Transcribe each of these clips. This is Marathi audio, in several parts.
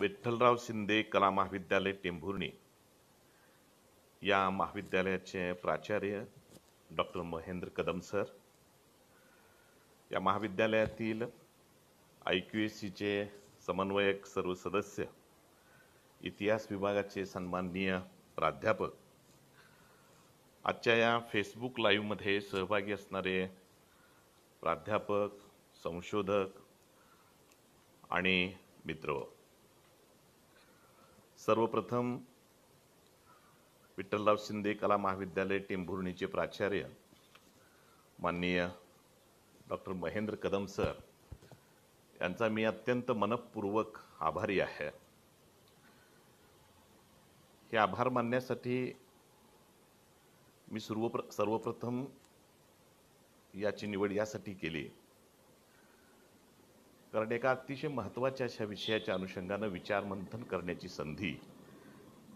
विठ्ठलराव शिंदे कला महाविद्यालय टेंभुर्णी या महाविद्यालयाचे प्राचार्य डॉक्टर महेंद्र कदम सर या महाविद्यालयातील आय क्यू एस सीचे समन्वयक सर्व सदस्य इतिहास विभागाचे सन्माननीय प्राध्यापक आजच्या या फेसबुक लाईव्हमध्ये सहभागी असणारे प्राध्यापक संशोधक आणि मित्र सर्वप्रथम विठ्ठलराव शिंदे कला महाविद्यालय टेंभुर्णीचे प्राचार्य माननीय डॉक्टर महेंद्र कदम सर यांचा मी अत्यंत मनपूर्वक आभारी आहे हे आभार मानण्यासाठी मी सर्वप्र सर्वप्रथम याची निवड यासाठी केली कारण एका अतिशय महत्त्वाच्या अशा विषयाच्या अनुषंगानं विचारमंथन करण्याची संधी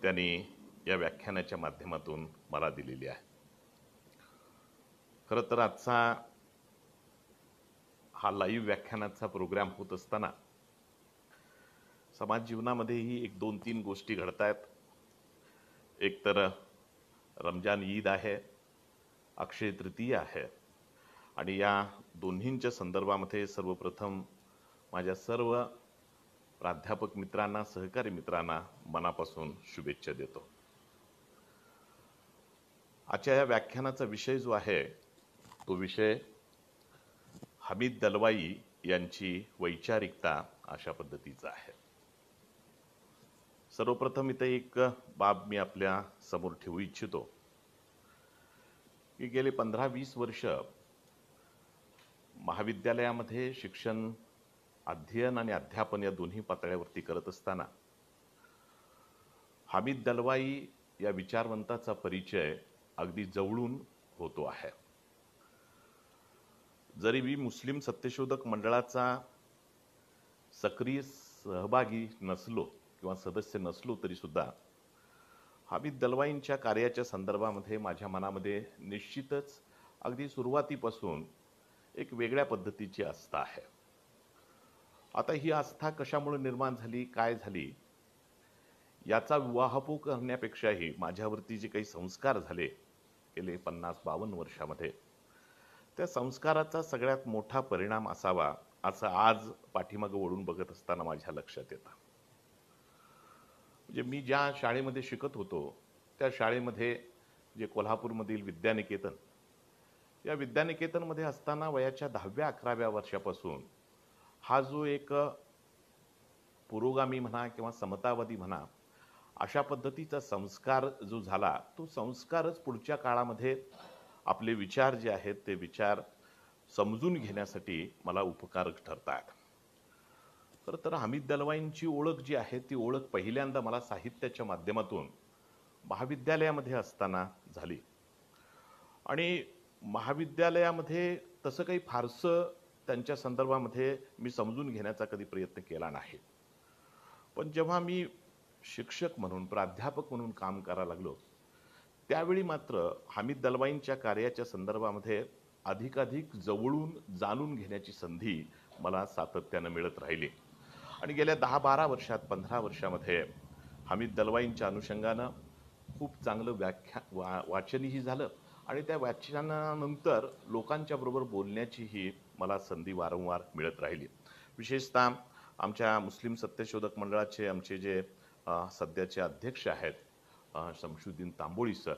त्यांनी या व्याख्यानाच्या माध्यमातून मला दिलेली आहे खरं तर आजचा हा लाईव्ह व्याख्यानाचा प्रोग्राम होत असताना समाज जीवनामध्येही एक दोन तीन गोष्टी घडत आहेत एक तर रमजान ईद आहे अक्षय तृतीया आहे आणि या दोन्हींच्या संदर्भामध्ये सर्वप्रथम माझ्या सर्व प्राध्यापक मित्रांना सहकारी मित्रांना मनापासून शुभेच्छा देतो आजच्या या व्याख्यानाचा विषय जो आहे तो विषय हमीद दलवाई यांची वैचारिकता अशा पद्धतीचा आहे सर्वप्रथम इथे एक बाब मी आपल्या समोर ठेवू इच्छितो की गेले पंधरा वीस वर्ष महाविद्यालयामध्ये शिक्षण अध्ययन आणि अध्यापन या दोन्ही पातळ्यावरती करत असताना हामिद दलवाई या विचारवंताचा परिचय अगदी जवळून होतो आहे जरी मी मुस्लिम सत्यशोधक मंडळाचा सक्रिय सहभागी नसलो किंवा सदस्य नसलो तरी सुद्धा हामिद दलवाईंच्या कार्याच्या संदर्भामध्ये माझ्या मनामध्ये निश्चितच अगदी सुरुवातीपासून एक वेगळ्या पद्धतीची आस्था आहे आता ही आस्था कशामुळे निर्माण झाली काय झाली याचा विवाहपू करण्यापेक्षाही माझ्यावरती जे काही संस्कार झाले गेले पन्नास बावन्न वर्षामध्ये त्या संस्काराचा सगळ्यात मोठा परिणाम असावा असं आज पाठीमागं वळून बघत असताना माझ्या लक्षात येतं म्हणजे मी ज्या शाळेमध्ये शिकत होतो त्या शाळेमध्ये जे कोल्हापूरमधील विद्यानिकेतन या विद्यानिकेतनमध्ये असताना वयाच्या दहाव्या अकराव्या वर्षापासून हा जो एक पुरोगामी म्हणा किंवा समतावादी म्हणा अशा पद्धतीचा संस्कार जो झाला तो संस्कारच पुढच्या काळामध्ये आपले विचार जे आहेत ते विचार समजून घेण्यासाठी मला उपकारक ठरतात खरं तर हमीद दलवाईंची ओळख जी आहे ती ओळख पहिल्यांदा मला साहित्याच्या माध्यमातून महाविद्यालयामध्ये असताना झाली आणि महाविद्यालयामध्ये तसं काही फारसं त्यांच्या संदर्भामध्ये मी समजून घेण्याचा कधी प्रयत्न केला नाही पण जेव्हा मी शिक्षक म्हणून प्राध्यापक म्हणून काम करायला लागलो त्यावेळी मात्र हमीद दलवाईंच्या कार्याच्या संदर्भामध्ये अधिकाधिक जवळून जाणून घेण्याची संधी मला सातत्यानं मिळत राहिली आणि गेल्या दहा बारा वर्षात पंधरा वर्षामध्ये हमीद दलवाईंच्या अनुषंगानं खूप चांगलं व्याख्या वा वाचनही झालं आणि त्या लोकांच्या लोकांच्याबरोबर बोलण्याचीही मला संधी वारंवार मिळत राहिली विशेषतः आमच्या मुस्लिम सत्यशोधक मंडळाचे आमचे जे सध्याचे अध्यक्ष आहेत शमशुद्दीन तांबोळी सर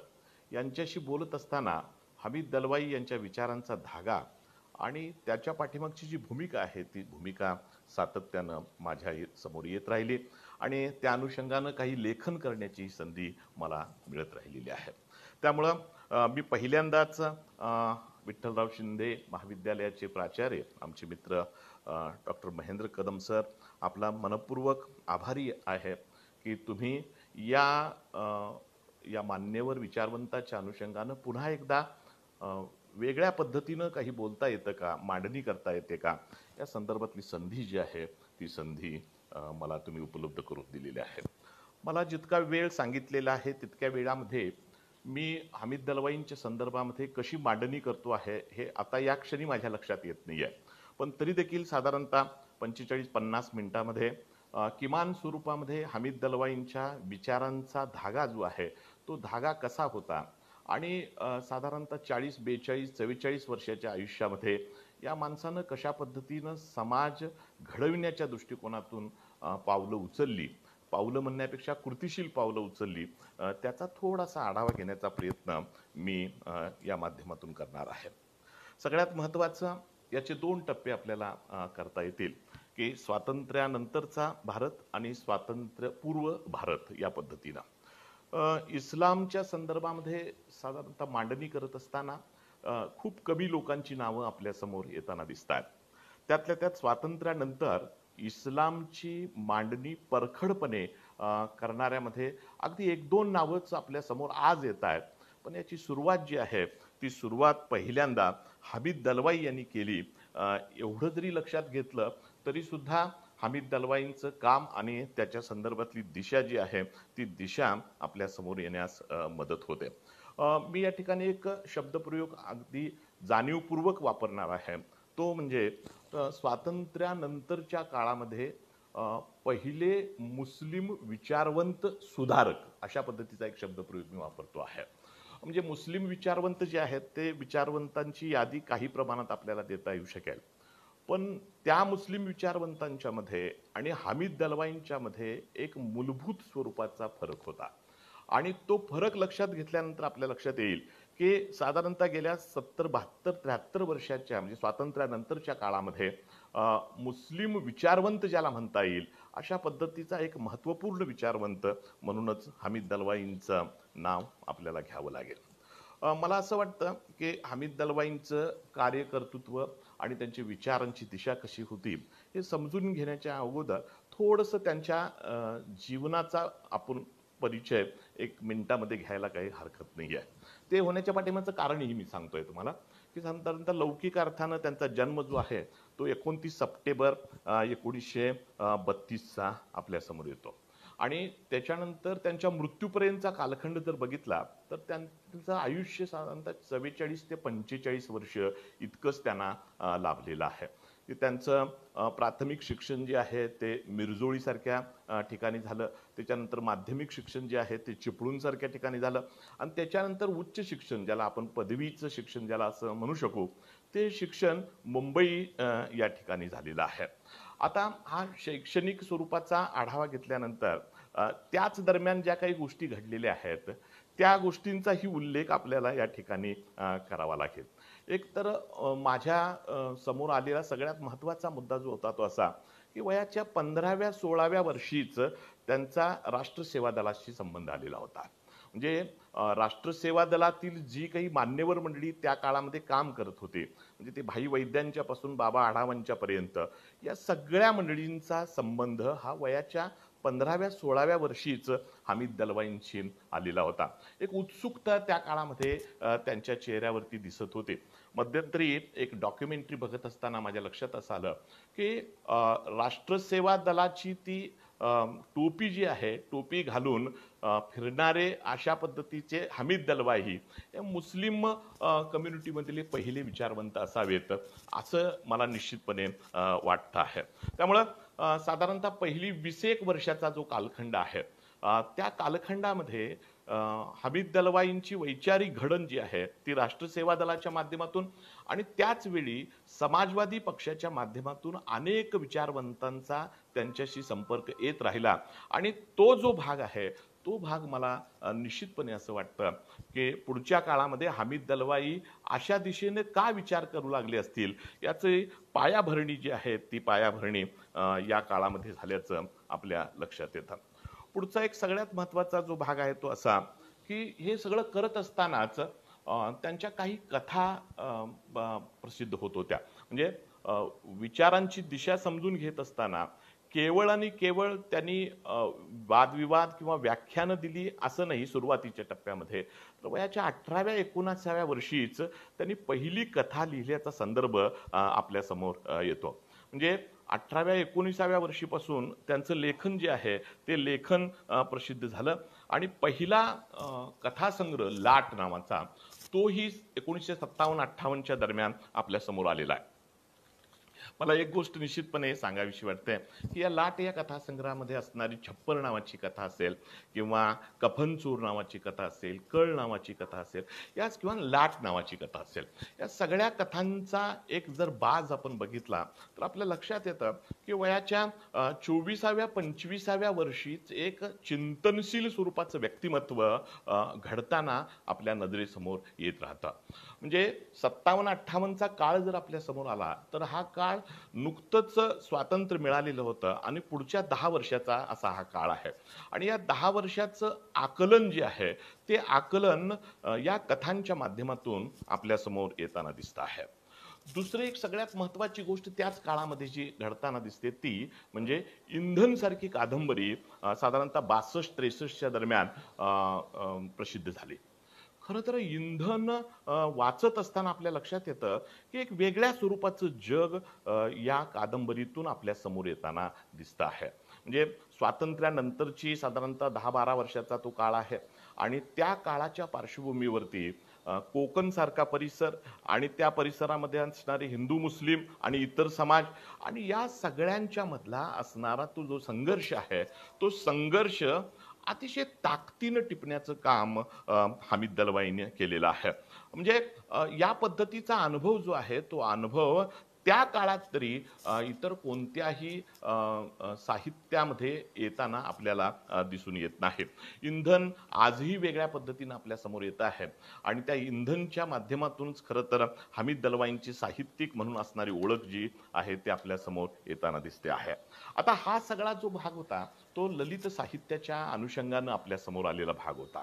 यांच्याशी बोलत असताना हमीद दलवाई यांच्या विचारांचा धागा आणि त्याच्या पाठीमागची जी भूमिका आहे ती भूमिका सातत्यानं माझ्या समोर येत राहिली आणि त्या अनुषंगानं काही लेखन करण्याची संधी मला मिळत राहिलेली आहे त्यामुळं मी पहिल्यांदाच विठ्ठलराव शिंदे महाविद्यालयाचे प्राचार्य आमचे मित्र डॉक्टर महेंद्र कदम सर आपला मनपूर्वक आभारी आहे की तुम्ही या या मान्यवर विचारवंताच्या अनुषंगानं पुन्हा एकदा वेगळ्या पद्धतीनं काही बोलता येतं का मांडणी करता येते का या संदर्भातली संधी जी आहे ती संधी मला तुम्ही उपलब्ध करून दिलेली आहे मला जितका वेळ सांगितलेला आहे तितक्या वेळामध्ये मी हमीद दलवाईंच्या संदर्भामध्ये कशी मांडणी करतो आहे हे आता या क्षणी माझ्या लक्षात येत नाही आहे पण तरी देखील साधारणतः पंचेचाळीस पन्नास मिनिटामध्ये किमान स्वरूपामध्ये हमीद दलवाईंच्या विचारांचा धागा जो आहे तो धागा कसा होता आणि साधारणतः चाळीस बेचाळीस चव्वेचाळीस वर्षाच्या आयुष्यामध्ये या माणसानं कशा पद्धतीनं समाज घडविण्याच्या दृष्टिकोनातून पावलं उचलली पावलं म्हणण्यापेक्षा कृतिशील पावलं उचलली त्याचा थोडासा आढावा घेण्याचा प्रयत्न मी या माध्यमातून करणार आहे सगळ्यात महत्त्वाचं याचे दोन टप्पे आपल्याला करता येतील की स्वातंत्र्यानंतरचा भारत आणि स्वातंत्र्यपूर्व भारत या पद्धतीनं इस्लामच्या संदर्भामध्ये साधारणतः मांडणी करत असताना खूप कमी लोकांची नावं आपल्यासमोर येताना दिसतात त्यातल्या त्यात स्वातंत्र्यानंतर इस्लामची मांडणी परखडपणे करणाऱ्यामध्ये अगदी एक दोन नावंच समोर आज येत आहेत पण याची सुरुवात जी आहे ती सुरुवात पहिल्यांदा हमीद दलवाई यांनी केली एवढं जरी लक्षात घेतलं तरीसुद्धा हमीद दलवाईंचं काम आणि त्याच्या संदर्भातली दिशा जी आहे ती दिशा आपल्यासमोर येण्यास मदत होते मी या ठिकाणी एक शब्दप्रयोग अगदी जाणीवपूर्वक वापरणार आहे तो म्हणजे स्वातंत्र्यानंतरच्या काळामध्ये पहिले मुस्लिम विचारवंत सुधारक अशा पद्धतीचा एक शब्दप्रयोग मी वापरतो आहे म्हणजे मुस्लिम विचारवंत जे आहेत ते विचारवंतांची यादी काही प्रमाणात आपल्याला देता येऊ शकेल पण त्या मुस्लिम विचारवंतांच्या मध्ये आणि हामिद दलवाईंच्या मध्ये एक मूलभूत स्वरूपाचा फरक होता आणि तो फरक लक्षात घेतल्यानंतर आपल्या लक्षात येईल की साधारणतः गेल्या सत्तर बहात्तर त्र्याहत्तर वर्षाच्या म्हणजे स्वातंत्र्यानंतरच्या काळामध्ये मुस्लिम विचारवंत ज्याला म्हणता येईल अशा पद्धतीचा एक महत्त्वपूर्ण विचारवंत म्हणूनच हमीद दलवाईंचं नाव आपल्याला घ्यावं लागेल मला असं वाटतं की हमीद दलवाईंचं कार्यकर्तृत्व आणि त्यांची विचारांची दिशा कशी होती हे समजून घेण्याच्या अगोदर थोडंसं त्यांच्या जीवनाचा आपण परिचय एक मिनिटामध्ये घ्यायला काही हरकत नाही आहे ते होण्याच्या पाठिमाचं कारणही मी सांगतोय तुम्हाला की साधारणतः लौकिक अर्थानं त्यांचा जन्म जो आहे तो एकोणतीस सप्टेंबर एकोणीसशे बत्तीसचा समोर येतो आणि त्याच्यानंतर त्यांच्या मृत्यूपर्यंतचा कालखंड जर बघितला तर त्यांचं आयुष्य साधारणतः चव्वेचाळीस ते पंचेचाळीस वर्ष इतकंच त्यांना लाभलेलं आहे की त्यांचं प्राथमिक शिक्षण जे आहे ते मिरजोळीसारख्या ठिकाणी झालं त्याच्यानंतर माध्यमिक शिक्षण जे आहे ते चिपळूणसारख्या ठिकाणी झालं आणि त्याच्यानंतर उच्च शिक्षण ज्याला आपण पदवीचं शिक्षण ज्याला असं म्हणू शकू ते शिक्षण मुंबई या ठिकाणी झालेलं आहे आता हा शैक्षणिक स्वरूपाचा आढावा घेतल्यानंतर त्याच दरम्यान ज्या काही गोष्टी घडलेल्या आहेत त्या गोष्टींचाही उल्लेख आपल्याला या ठिकाणी करावा लागेल एक तर माझ्या समोर आलेला सगळ्यात महत्त्वाचा मुद्दा जो होता तो असा की वयाच्या पंधराव्या सोळाव्या वर्षीच त्यांचा राष्ट्रसेवा दलाशी संबंध आलेला होता म्हणजे राष्ट्रसेवा दलातील जी काही मान्यवर मंडळी त्या काळामध्ये काम करत होते म्हणजे ते भाई वैद्यांच्यापासून बाबा पर्यंत या सगळ्या मंडळींचा संबंध हा वयाच्या पंधराव्या सोळाव्या वर्षीच हमीद दलवाईंशी आलेला होता एक उत्सुकता त्या काळामध्ये त्यांच्या चेहऱ्यावरती दिसत होते मध्यंतरी एक डॉक्युमेंटरी बघत असताना माझ्या लक्षात असं आलं की राष्ट्रसेवा दलाची ती टोपी जी आहे टोपी घालून फिरणारे अशा पद्धतीचे हमीद दलवाही हे मुस्लिम कम्युनिटीमधले पहिले विचारवंत असावेत असं मला निश्चितपणे वाटतं आहे त्यामुळं साधारणतः पहिली वीस एक वर्षाचा जो कालखंड आहे त्या कालखंडामध्ये हमीद दलवाईंची वैचारिक घडण जी आहे ती राष्ट्र सेवा दलाच्या माध्यमातून आणि त्याचवेळी समाजवादी पक्षाच्या माध्यमातून अनेक विचारवंतांचा त्यांच्याशी संपर्क येत राहिला आणि तो जो भाग आहे तो भाग मला निश्चितपणे असं वाटतं की पुढच्या काळामध्ये हमीद दलवाई अशा दिशेने का विचार करू लागले असतील याचे पायाभरणी जी आहे ती पायाभरणी या काळामध्ये झाल्याचं आपल्या लक्षात येतं पुढचा एक सगळ्यात महत्त्वाचा जो भाग आहे तो असा की हे सगळं करत असतानाच त्यांच्या काही कथा प्रसिद्ध होत होत्या म्हणजे विचारांची दिशा समजून घेत असताना केवळ आणि केवळ त्यांनी वादविवाद किंवा व्याख्यानं दिली असं नाही सुरुवातीच्या टप्प्यामध्ये तर वयाच्या अठराव्या एकोणासाव्या वर्षीच त्यांनी पहिली कथा लिहिल्याचा संदर्भ आपल्यासमोर येतो म्हणजे अठराव्या एकोणीसाव्या वर्षीपासून त्यांचं लेखन जे आहे ते लेखन प्रसिद्ध झालं आणि पहिला कथासंग्रह लाट नावाचा तोही एकोणीसशे सत्तावन्न अठ्ठावन्नच्या दरम्यान आपल्यासमोर आलेला आहे मला एक गोष्ट निश्चितपणे सांगावीशी वाटते की या लाट या कथासंग्रहामध्ये असणारी छप्पर नावाची कथा असेल किंवा कफनचूर नावाची कथा असेल कळ नावाची कथा असेल याच किंवा लाट नावाची कथा असेल या सगळ्या कथांचा एक जर बाज आपण बघितला तर आपल्या लक्षात येतं की वयाच्या चोवीसाव्या पंचवीसाव्या वर्षीच एक चिंतनशील स्वरूपाचं व्यक्तिमत्व घडताना आपल्या नजरेसमोर येत राहतं म्हणजे सत्तावन्न अठ्ठावन्नचा काळ जर आपल्या समोर आला तर हा काळ नुकतंच स्वातंत्र्य मिळालेलं होतं आणि पुढच्या दहा वर्षाचा असा हा काळ आहे आणि या दहा वर्षाचं आकलन जे आहे ते आकलन या कथांच्या माध्यमातून आपल्यासमोर येताना दिसत आहे दुसरी एक सगळ्यात महत्त्वाची गोष्ट त्याच काळामध्ये जी घडताना दिसते ती म्हणजे इंधनसारखी कादंबरी साधारणतः बासष्ट त्रेसष्टच्या दरम्यान प्रसिद्ध झाली खरं तर इंधन वाचत असताना आपल्या लक्षात येतं की एक वेगळ्या स्वरूपाचं जग या कादंबरीतून आपल्या समोर येताना दिसत आहे म्हणजे स्वातंत्र्यानंतरची साधारणतः दहा बारा वर्षाचा तो काळ आहे आणि त्या काळाच्या पार्श्वभूमीवरती कोकणसारखा परिसर आणि त्या परिसरामध्ये असणारे हिंदू मुस्लिम आणि इतर समाज आणि या सगळ्यांच्या मधला असणारा तो जो संघर्ष आहे तो संघर्ष अतिशय ताकदीनं टिपण्याचं काम हमीद दलवाईने केलेलं आहे म्हणजे या पद्धतीचा अनुभव जो आहे तो अनुभव त्या काळात तरी इतर कोणत्याही साहित्यामध्ये येताना आपल्याला दिसून येत नाही इंधन आजही वेगळ्या पद्धतीनं आपल्यासमोर येत आहे आणि त्या इंधनच्या माध्यमातूनच खरं तर हमीद दलवाईंची साहित्यिक म्हणून असणारी ओळख जी आहे ते आपल्यासमोर येताना दिसते आहे आता हा सगळा जो भाग होता तो ललित साहित्याच्या अनुषंगानं आपल्या समोर आलेला भाग होता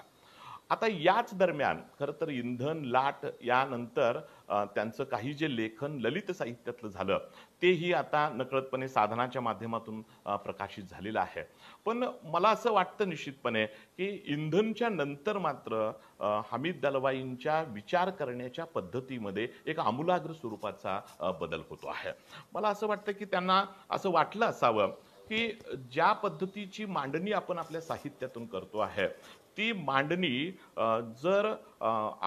आता याच दरम्यान खरं तर इंधन लाट यानंतर त्यांचं काही जे लेखन ललित साहित्यातलं झालं तेही आता नकळतपणे साधनाच्या माध्यमातून प्रकाशित झालेलं आहे पण मला असं वाटतं निश्चितपणे की इंधनच्या नंतर मात्र हमीद दलवाईंच्या विचार करण्याच्या पद्धतीमध्ये एक आमूलाग्र स्वरूपाचा बदल होतो आहे मला असं वाटतं की त्यांना असं वाटलं असावं की ज्या पद्धतीची मांडणी आपण आपल्या साहित्यातून करतो आहे ती मांडणी जर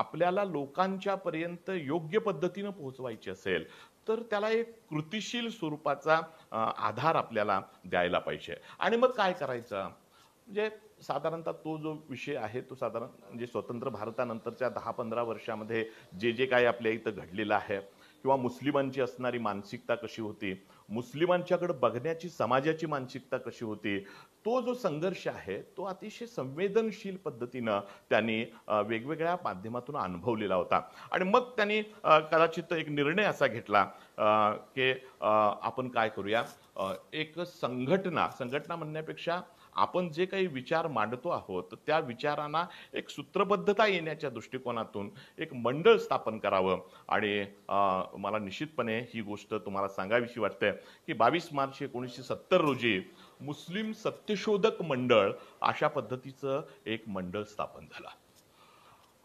आपल्याला लोकांच्या पर्यंत योग्य पद्धतीनं पोहोचवायची असेल तर त्याला एक कृतिशील स्वरूपाचा आधार आपल्याला द्यायला पाहिजे आणि मग काय करायचं म्हणजे साधारणतः तो जो विषय आहे तो साधारण म्हणजे स्वतंत्र भारतानंतरच्या दहा पंधरा वर्षामध्ये जे जे काही आपल्या इथं घडलेलं आहे किंवा मुस्लिमांची असणारी मानसिकता कशी होती मुस्लिमांच्याकडे बघण्याची समाजाची मानसिकता कशी होती तो जो संघर्ष आहे तो अतिशय संवेदनशील पद्धतीनं त्यांनी वेगवेगळ्या माध्यमातून अनुभवलेला होता आणि मग त्यांनी कदाचित एक निर्णय असा घेतला के आपण काय करूया एक संघटना संघटना म्हणण्यापेक्षा आपण जे काही विचार मांडतो आहोत त्या विचारांना एक सूत्रबद्धता येण्याच्या दृष्टिकोनातून एक मंडळ स्थापन करावं आणि मला निश्चितपणे ही गोष्ट तुम्हाला सांगावीशी वाटते की बावीस मार्च एकोणीसशे सत्तर रोजी मुस्लिम सत्यशोधक मंडळ अशा पद्धतीचं एक मंडळ स्थापन झालं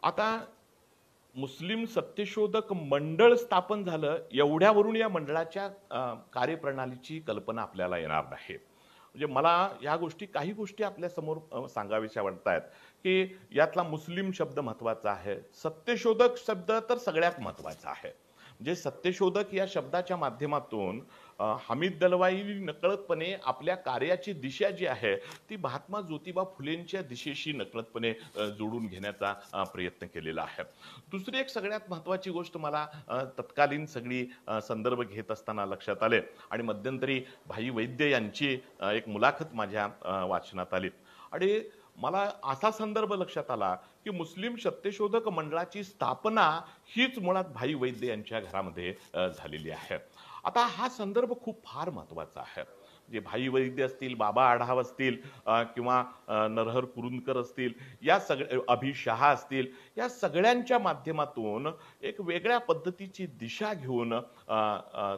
आता मुस्लिम सत्यशोधक मंडळ स्थापन झालं एवढ्यावरून या मंडळाच्या कार्यप्रणालीची कल्पना आपल्याला येणार नाही म्हणजे मला या गोष्टी काही गोष्टी आपल्या आपल्यासमोर सांगाव्याच्या आहेत की यातला मुस्लिम शब्द महत्त्वाचा आहे सत्यशोधक शब्द तर सगळ्यात महत्त्वाचा आहे म्हणजे सत्यशोधक या शब्दाच्या माध्यमातून हमीद दलवाई नकळतपणे आपल्या कार्याची दिशा जी आहे ती महात्मा ज्योतिबा फुलेंच्या दिशेशी नकळतपणे जोडून घेण्याचा प्रयत्न केलेला आहे दुसरी एक सगळ्यात महत्त्वाची गोष्ट मला तत्कालीन सगळी संदर्भ घेत असताना लक्षात आले आणि मध्यंतरी भाई वैद्य यांची एक मुलाखत माझ्या वाचनात आली आणि मला असा संदर्भ लक्षात आला की मुस्लिम सत्यशोधक मंडळाची स्थापना हीच मुळात भाई वैद्य यांच्या घरामध्ये झालेली आहे आता हा संदर्भ खूप फार महत्त्वाचा आहे जे भाई वैद्य असतील बाबा आढाव असतील किंवा नरहर कुरुंदकर असतील या सगळ्या शहा असतील या सगळ्यांच्या माध्यमातून एक वेगळ्या पद्धतीची दिशा घेऊन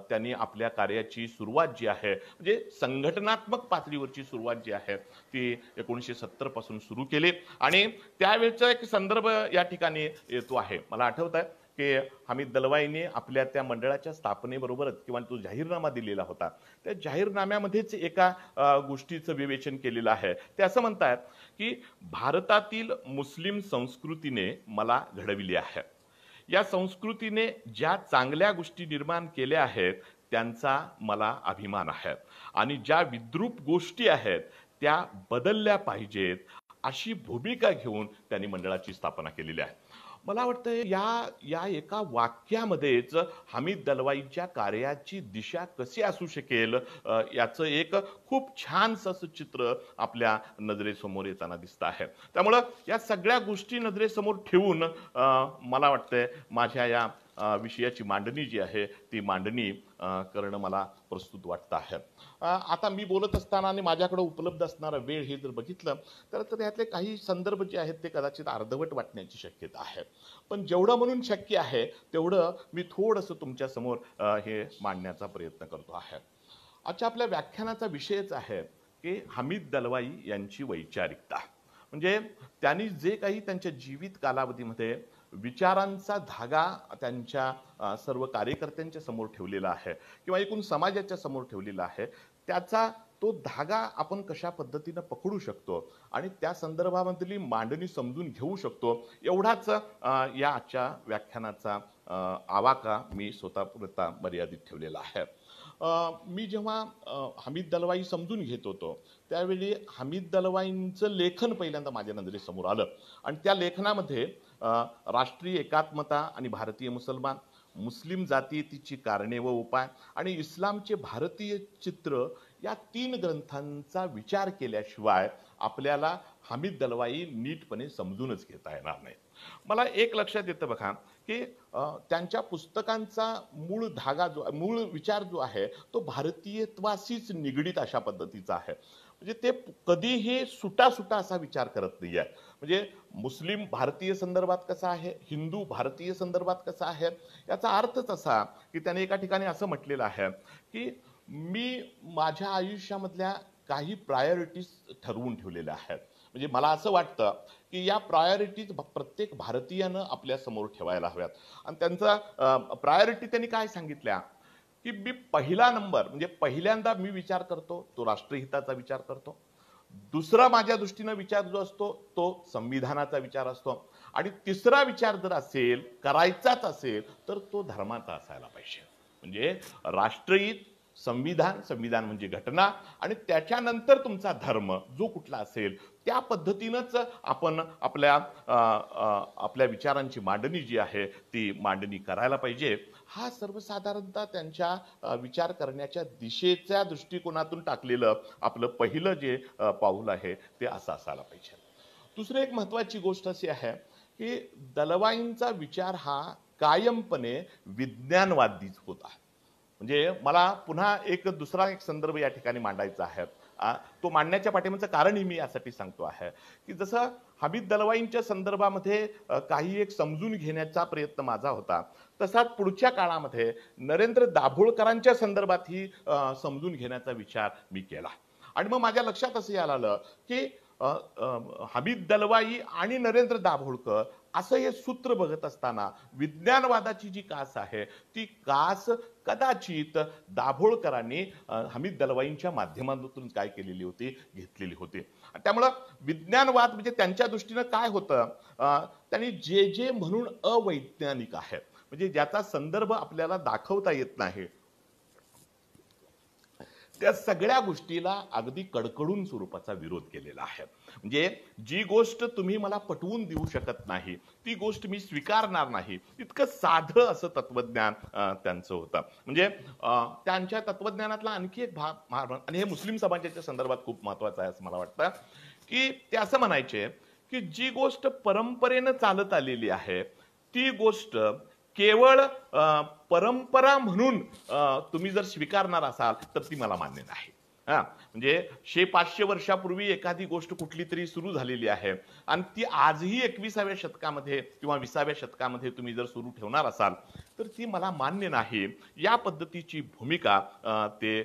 त्यांनी आपल्या कार्याची सुरुवात जी आहे म्हणजे संघटनात्मक पातळीवरची सुरुवात जी आहे ती एकोणीसशे सत्तरपासून सुरू केली आणि त्यावेळचा एक संदर्भ या ठिकाणी येतो आहे मला आठवत आहे की हमीद दलवाईने आपल्या त्या मंडळाच्या स्थापनेबरोबरच किंवा तो जाहीरनामा दिलेला होता त्या जाहीरनाम्यामध्येच एका गोष्टीचं विवेचन केलेलं आहे ते असं म्हणतात की भारतातील मुस्लिम संस्कृतीने मला घडविली आहे या संस्कृतीने ज्या चांगल्या गोष्टी निर्माण केल्या आहेत त्यांचा मला अभिमान आहे आणि ज्या विद्रूप गोष्टी आहेत त्या बदलल्या पाहिजेत अशी भूमिका घेऊन त्यांनी मंडळाची स्थापना केलेली आहे मला वाटतंय या या एका वाक्यामध्येच हमीद दलवाईच्या कार्याची दिशा कशी असू शकेल याचं एक खूप छानसं चित्र आपल्या नजरेसमोर येताना दिसत आहे त्यामुळं या सगळ्या गोष्टी नजरेसमोर ठेवून मला वाटतंय माझ्या या विषयाची मांडणी जी आहे ती मांडणी करणं मला प्रस्तुत वाटतं आहे आता मी बोलत असताना आणि माझ्याकडे उपलब्ध असणारा वेळ हे जर बघितलं तर तर यातले काही संदर्भ जे आहेत ते कदाचित अर्धवट वाटण्याची शक्यता आहे पण जेवढं म्हणून शक्य आहे तेवढं मी थोडंसं तुमच्यासमोर हे मांडण्याचा प्रयत्न करतो आहे आजच्या आपल्या व्याख्यानाचा विषयच आहे की हमीद दलवाई यांची वैचारिकता म्हणजे त्यांनी जे काही त्यांच्या जीवित कालावधीमध्ये विचारांचा धागा त्यांच्या सर्व कार्यकर्त्यांच्या समोर ठेवलेला आहे किंवा एकूण समाजाच्या समोर ठेवलेला आहे त्याचा तो धागा आपण कशा पद्धतीनं पकडू शकतो आणि त्या संदर्भामधली मांडणी समजून घेऊ शकतो एवढाच या आजच्या व्याख्यानाचा आवाका मी स्वतःपुरता मर्यादित ठेवलेला आहे मी जेव्हा हमीद दलवाई समजून घेत होतो त्यावेळी हमीद दलवाईंचं लेखन पहिल्यांदा माझ्या नजरेसमोर आलं आणि त्या लेखनामध्ये राष्ट्रीय एकात्मता आणि भारतीय मुसलमान मुस्लिम जातीयतीची कारणे व उपाय आणि इस्लामचे भारतीय चित्र या तीन ग्रंथांचा विचार केल्याशिवाय आपल्याला हमीद दलवाई नीटपणे समजूनच घेता येणार नाही मला एक लक्षात येतं बघा की त्यांच्या पुस्तकांचा मूळ धागा जो मूळ विचार जो आहे तो भारतीयत्वाशीच निगडीत अशा पद्धतीचा आहे म्हणजे ते कधीही सुटा सुटा असा विचार करत नाही आहे म्हणजे मुस्लिम भारतीय संदर्भात कसा आहे हिंदू भारतीय संदर्भात कसा आहे याचा अर्थच असा की त्याने एका ठिकाणी असं म्हटलेलं आहे की मी माझ्या आयुष्यामधल्या काही प्रायोरिटीज ठरवून ठेवलेल्या आहेत म्हणजे मला असं वाटतं की या प्रायोरिटीज प्रत्येक भारतीयानं समोर ठेवायला हव्यात आणि त्यांचा प्रायोरिटी त्यांनी काय सांगितल्या की मी पहिला नंबर म्हणजे पहिल्यांदा मी विचार करतो तो राष्ट्रहिताचा विचार करतो दुसरा माझ्या दृष्टीनं विचार जो असतो तो संविधानाचा विचार असतो आणि तिसरा विचार जर असेल करायचाच असेल तर तो धर्माचा असायला पाहिजे म्हणजे राष्ट्रहित संविधान संविधान म्हणजे घटना आणि त्याच्यानंतर तुमचा धर्म जो कुठला असेल त्या पद्धतीनंच आपण आपल्या आपल्या विचारांची मांडणी जी आहे ती मांडणी करायला पाहिजे हा सर्वसाधारणतः त्यांच्या विचार करण्याच्या दिशेच्या दृष्टिकोनातून टाकलेलं आपलं पहिलं जे पाऊल आहे ते असं असायला पाहिजे दुसरी एक महत्त्वाची गोष्ट अशी आहे की दलवाईंचा विचार हा कायमपणे विज्ञानवादीच होता म्हणजे मला पुन्हा एक दुसरा एक संदर्भ या ठिकाणी मांडायचा आहे तो मांडण्याच्या पाठिंबाचं कारणही मी यासाठी सांगतो आहे की जसं हमीद दलवाईंच्या संदर्भामध्ये काही एक समजून घेण्याचा प्रयत्न माझा होता तसाच पुढच्या काळामध्ये नरेंद्र दाभोळकरांच्या संदर्भातही समजून घेण्याचा विचार मी केला आणि मग माझ्या लक्षात असं यायला आलं की हमीद दलवाई आणि नरेंद्र दाभोळकर असं हे सूत्र बघत असताना विज्ञानवादाची जी कास आहे ती कास कदाचित दाभोळकरांनी हमीद दलवाईंच्या माध्यमातून काय केलेली होती घेतलेली होती त्यामुळं विज्ञानवाद म्हणजे त्यांच्या दृष्टीनं काय होतं त्यांनी जे जे म्हणून अवैज्ञानिक आहे म्हणजे ज्याचा संदर्भ आपल्याला दाखवता येत नाही त्या सगळ्या गोष्टीला अगदी कडकडून स्वरूपाचा विरोध केलेला आहे म्हणजे जी गोष्ट तुम्ही मला पटवून देऊ शकत नाही ती गोष्ट मी स्वीकारणार नाही इतकं साधं असं तत्वज्ञान त्यांचं होतं म्हणजे त्यांच्या तत्वज्ञानातला आणखी एक भाग आणि हे मुस्लिम समाजाच्या संदर्भात खूप महत्वाचं आहे असं मला वाटतं की ते असं म्हणायचे की जी गोष्ट परंपरेनं चालत आलेली आहे ती गोष्ट केवळ परंपरा म्हणून तुम्ही जर स्वीकारणार असाल तर ती मला मान्य नाही हा म्हणजे शे पाचशे वर्षापूर्वी एखादी गोष्ट कुठली तरी सुरू झालेली आहे आणि ती आजही एकविसाव्या शतकामध्ये किंवा विसाव्या शतकामध्ये तुम्ही जर सुरू ठेवणार असाल तर ती मला मान्य नाही या पद्धतीची भूमिका ते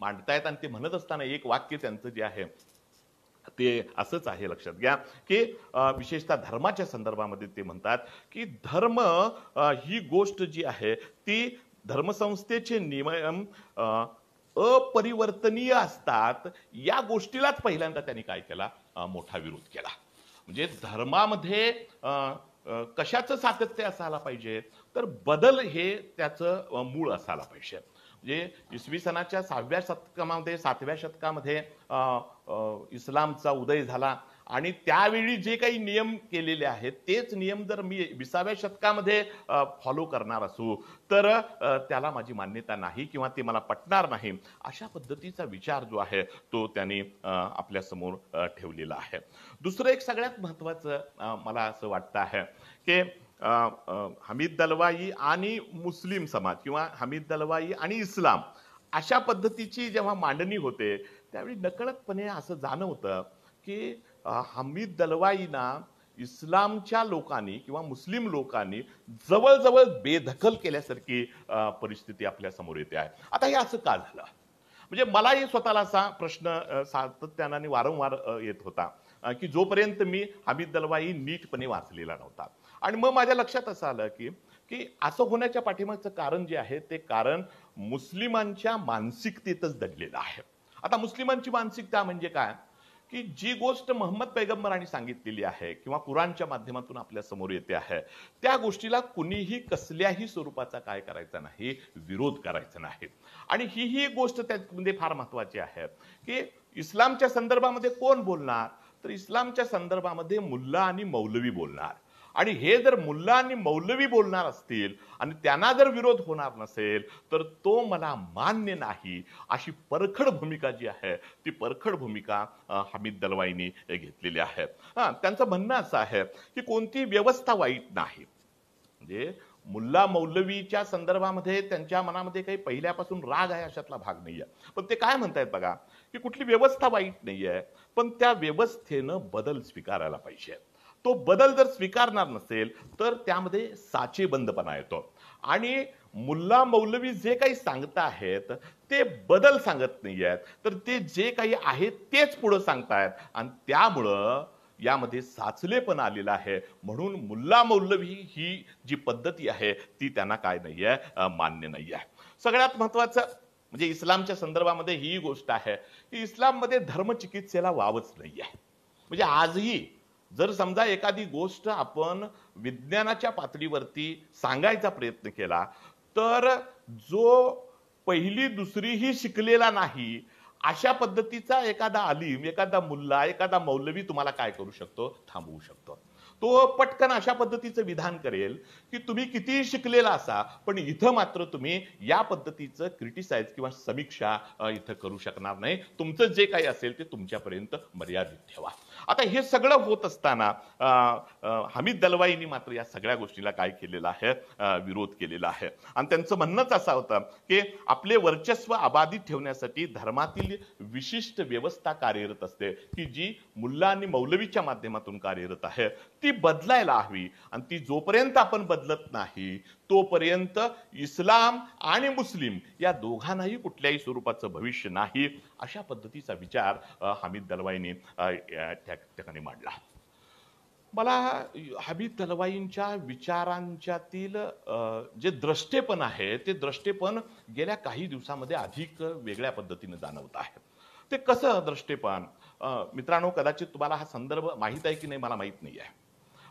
मांडतायत आणि ते म्हणत असताना एक वाक्य त्यांचं जे आहे ते असंच आहे लक्षात घ्या की विशेषतः धर्माच्या संदर्भामध्ये ते म्हणतात की धर्म ही गोष्ट जी आहे ती धर्मसंस्थेचे नियम अपरिवर्तनीय असतात या गोष्टीलाच पहिल्यांदा त्यांनी काय केला मोठा विरोध केला म्हणजे धर्मामध्ये कशाचं सातत्य असायला पाहिजे तर बदल हे त्याचं मूळ असायला पाहिजे म्हणजे इसवी सणाच्या सहाव्या शतकामध्ये सातव्या शतकामध्ये इस्लामचा उदय झाला आणि त्यावेळी जे काही नियम केलेले आहेत तेच नियम जर मी विसाव्या शतकामध्ये फॉलो करणार असू तर त्याला माझी मान्यता नाही किंवा ते मला पटणार नाही अशा पद्धतीचा विचार जो आहे तो त्यांनी आपल्यासमोर ठेवलेला आहे दुसरं एक सगळ्यात महत्त्वाचं मला असं वाटतं आहे की हमीद दलवाई आणि मुस्लिम समाज किंवा हमीद दलवाई आणि इस्लाम अशा पद्धतीची जेव्हा मांडणी होते त्यावेळी नकळतपणे असं जाणवतं की हमीद दलवाईना इस्लामच्या लोकांनी किंवा मुस्लिम लोकांनी जवळजवळ बेदखल केल्यासारखी परिस्थिती आपल्या समोर येते आहे आता हे असं का झालं म्हणजे मलाही स्वतःला असा प्रश्न सातत्याने वारंवार येत होता की जोपर्यंत मी हमीद दलवाई नीटपणे वाचलेला नव्हता आणि मग माझ्या लक्षात असं आलं की की असं होण्याच्या पाठीमागचं कारण जे आहे ते कारण मुस्लिमांच्या मानसिकतेतच दडलेला आहे आता मुस्लिमांची मानसिकता म्हणजे काय की जी गोष्ट महम्मद पैगंबरांनी सांगितलेली आहे किंवा कुराणच्या माध्यमातून आपल्या समोर येते आहे त्या गोष्टीला कुणीही कसल्याही स्वरूपाचा काय करायचा नाही विरोध करायचा नाही आणि ही ही गोष्ट त्यामध्ये फार महत्वाची आहे की इस्लामच्या संदर्भामध्ये कोण बोलणार तर इस्लामच्या संदर्भामध्ये मुल्ला आणि मौलवी बोलणार आणि हे जर मुल्ला आणि मौलवी बोलणार असतील आणि त्यांना जर विरोध होणार नसेल तर तो मला मान्य नाही अशी परखड भूमिका जी आहे ती परखड भूमिका हमीद दलवाईनी घेतलेली आहे हा त्यांचं म्हणणं असं आहे की कोणती व्यवस्था वाईट नाही म्हणजे मुल्ला मौलवीच्या संदर्भामध्ये त्यांच्या मनामध्ये काही पहिल्यापासून राग आहे अशातला भाग नाही आहे पण ते काय म्हणतायत बघा की कुठली व्यवस्था वाईट नाही आहे पण त्या व्यवस्थेनं बदल स्वीकारायला पाहिजे तो बदल जर स्वीकारणार नसेल तर त्यामध्ये साचेबंदपणा येतो आणि मुल्ला मौलवी जे काही सांगत आहेत ते बदल सांगत नाही आहेत तर ते जे काही आहे तेच पुढं सांगतायत आणि त्यामुळं यामध्ये पण आलेलं आहे म्हणून मुल्ला मौलवी ही जी पद्धती आहे ती त्यांना काय नाही आहे मान्य नाही आहे सगळ्यात महत्वाचं म्हणजे इस्लामच्या संदर्भामध्ये ही गोष्ट आहे की इस्लाममध्ये धर्मचिकित्सेला वावच नाही आहे म्हणजे आजही जर समजा एखादी गोष्ट आपण विज्ञानाच्या पातळीवरती सांगायचा प्रयत्न केला तर जो पहिली दुसरीही शिकलेला नाही अशा पद्धतीचा एखादा आलिम एखादा मुल्ला एखादा मौलवी तुम्हाला काय करू शकतो थांबवू शकतो तो पटकन अशा पद्धतीचं विधान करेल की तुम्ही कितीही शिकलेला असा पण इथं मात्र तुम्ही या पद्धतीचं क्रिटिसाइज किंवा समीक्षा इथं करू शकणार नाही तुमचं जे काही असेल ते तुमच्यापर्यंत मर्यादित ठेवा आता हे सगळं होत असताना हमीद दलवाईनी मात्र या सगळ्या गोष्टीला काय केलेला आहे विरोध केलेला आहे आणि त्यांचं म्हणणंच असं होतं की आपले वर्चस्व अबाधित ठेवण्यासाठी धर्मातील विशिष्ट व्यवस्था कार्यरत असते की जी मुल्ला आणि मौलवीच्या माध्यमातून कार्यरत आहे ती बदलायला हवी आणि ती जोपर्यंत आपण बदलत नाही तोपर्यंत इस्लाम आणि मुस्लिम या दोघांनाही कुठल्याही स्वरूपाचं भविष्य नाही अशा पद्धतीचा विचार हमीद दलवाईने त्या ठिकाणी मांडला मला हमीद दलवाईंच्या विचारांच्यातील जे द्रष्टेपण आहे ते द्रष्टेपण गेल्या काही दिवसामध्ये अधिक वेगळ्या पद्धतीने जाणवत आहे ते कसं द्रष्टेपण मित्रांनो कदाचित तुम्हाला हा संदर्भ माहीत आहे की नाही मला माहीत नाही आहे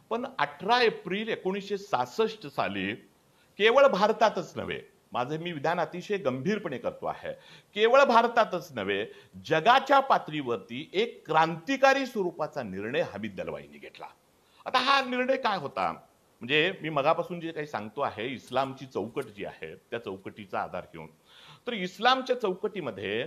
पण अठरा एप्रिल एकोणीसशे सासष्ट साली केवळ भारतातच नव्हे माझं मी विधान अतिशय गंभीरपणे करतो आहे केवळ भारतातच नव्हे जगाच्या पातळीवरती एक क्रांतिकारी स्वरूपाचा निर्णय हमीद दलवाईने घेतला आता हा निर्णय काय होता म्हणजे मी मगापासून जे काही सांगतो आहे इस्लामची चौकट जी आहे त्या चौकटीचा आधार घेऊन तर इस्लामच्या चौकटीमध्ये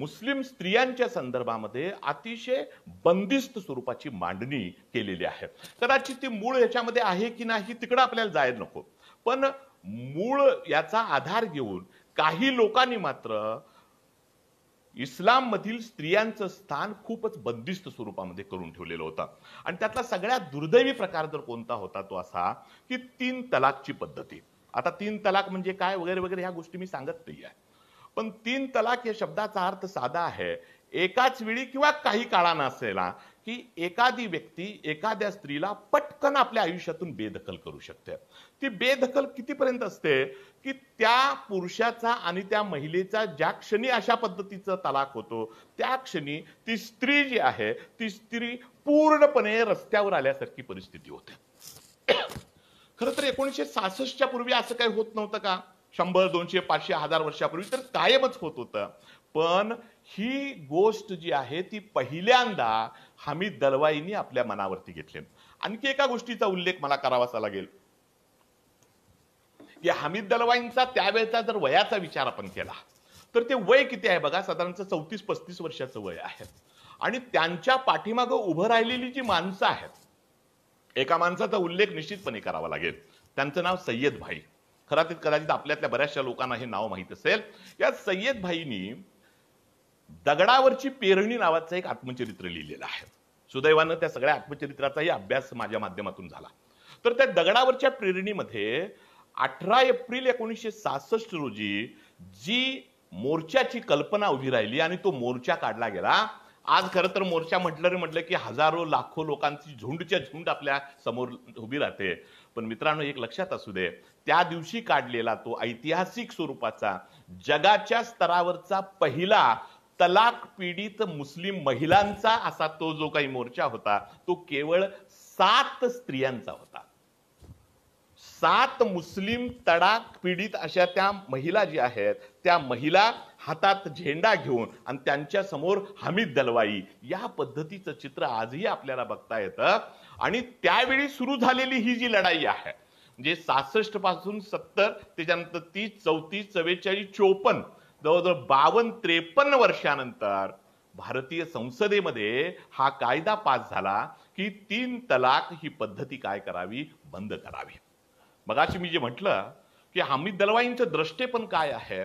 मुस्लिम स्त्रियांच्या संदर्भामध्ये अतिशय बंदिस्त स्वरूपाची मांडणी केलेली आहे कदाचित ती मूळ याच्यामध्ये आहे की नाही तिकडं आपल्याला जायला नको पण मूळ याचा आधार घेऊन काही लोकांनी मात्र इस्लाम मधील स्त्रियांचं स्थान खूपच बंदिस्त स्वरूपामध्ये करून ठेवलेलं होतं आणि त्यातला सगळ्यात दुर्दैवी प्रकार जर कोणता होता तो असा की तीन तलाकची पद्धती आता तीन तलाक म्हणजे काय वगैरे वगैरे ह्या गोष्टी मी सांगत नाही आहे पण तीन तलाक या शब्दाचा अर्थ साधा आहे एकाच वेळी किंवा काही काळानं असेल की एखादी व्यक्ती एखाद्या स्त्रीला पटकन आपल्या आयुष्यातून बेदखल करू शकते ती बेदखल कितीपर्यंत असते की त्या पुरुषाचा आणि त्या महिलेचा ज्या क्षणी अशा पद्धतीचा तलाक होतो त्या क्षणी ती स्त्री जी आहे ती स्त्री पूर्णपणे रस्त्यावर आल्यासारखी परिस्थिती होते खर तर एकोणीशे सासष्टच्या पूर्वी असं काही होत नव्हतं का शंभर दोनशे पाचशे हजार वर्षापूर्वी तर कायमच होत होतं पण ही गोष्ट जी आहे ती पहिल्यांदा हमीद दलवाईनी आपल्या मनावरती घेतले आणखी एका गोष्टीचा उल्लेख मला करावासा लागेल की हमीद दलवाईंचा त्यावेळेचा जर वयाचा विचार आपण केला तर ते वय किती आहे बघा साधारणतः चौतीस पस्तीस वर्षाचं वय आहे आणि त्यांच्या पाठीमागं उभं राहिलेली जी माणसं आहेत एका माणसाचा उल्लेख निश्चितपणे करावा लागेल त्यांचं नाव सय्यद भाई खरं कदाचित आपल्यातल्या बऱ्याचशा लोकांना हे नाव माहीत असेल या सय्यद भाईनी दगडावरची पेरणी नावाचं एक आत्मचरित्र लिहिलेलं आहे सुदैवानं त्या सगळ्या आत्मचरित्राचाही अभ्यास माझ्या माध्यमातून झाला तर त्या दगडावरच्या प्रेरणीमध्ये अठरा एप्रिल एकोणीसशे सहासष्ट रोजी जी मोर्चाची कल्पना उभी राहिली आणि तो मोर्चा काढला गेला आज खरं तर मोर्चा म्हटलं म्हटलं की हजारो लाखो लोकांची झुंडच्या झुंड आपल्या समोर उभी राहते पण मित्रांनो एक लक्षात असू दे त्या दिवशी काढलेला तो ऐतिहासिक स्वरूपाचा जगाच्या स्तरावरचा पहिला तलाक पीडित मुस्लिम महिलांचा असा तो जो काही मोर्चा होता तो केवळ सात स्त्रियांचा होता सात मुस्लिम तडाक पीडित अशा त्या महिला ज्या आहेत त्या महिला हातात झेंडा घेऊन आणि त्यांच्या समोर हमीद दलवाई या पद्धतीचं चित्र आजही आपल्याला बघता येतं आणि त्यावेळी सुरू झालेली ही जी लढाई आहे म्हणजे सासष्ट पासून सत्तर त्याच्यानंतर तीस चौतीस चव्वेचाळीस चोपन्न जवळजवळ बावन्न त्रेपन्न वर्षानंतर भारतीय संसदेमध्ये हा कायदा पास झाला की तीन तलाक ही पद्धती काय करावी बंद करावी मगाशी मी जे म्हटलं की हमीद दलवाईंचं पण काय आहे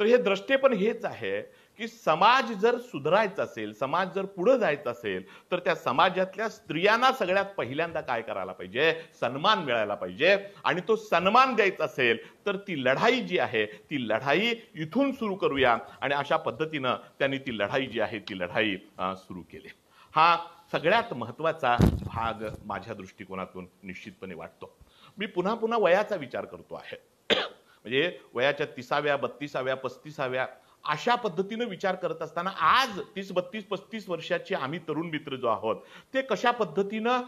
तर हे पण हेच आहे की समाज जर सुधारायचा असेल समाज जर पुढे जायचा असेल तर त्या समाजातल्या स्त्रियांना सगळ्यात पहिल्यांदा काय करायला पाहिजे सन्मान मिळायला पाहिजे आणि तो सन्मान द्यायचा असेल तर ती लढाई जी आहे ती लढाई इथून सुरू करूया आणि अशा पद्धतीनं त्यांनी ती लढाई जी आहे ती लढाई सुरू केली हा सगळ्यात महत्वाचा भाग माझ्या दृष्टिकोनातून निश्चितपणे वाटतो मी पुन्हा पुन्हा वयाचा विचार करतो आहे म्हणजे वयाच्या तिसाव्या बत्तीसाव्या पस्तीसाव्या अशा पद्धतीनं विचार करत असताना आज तीस बत्तीस पस्तीस वर्षाचे आम्ही तरुण मित्र जो आहोत ते कशा पद्धतीनं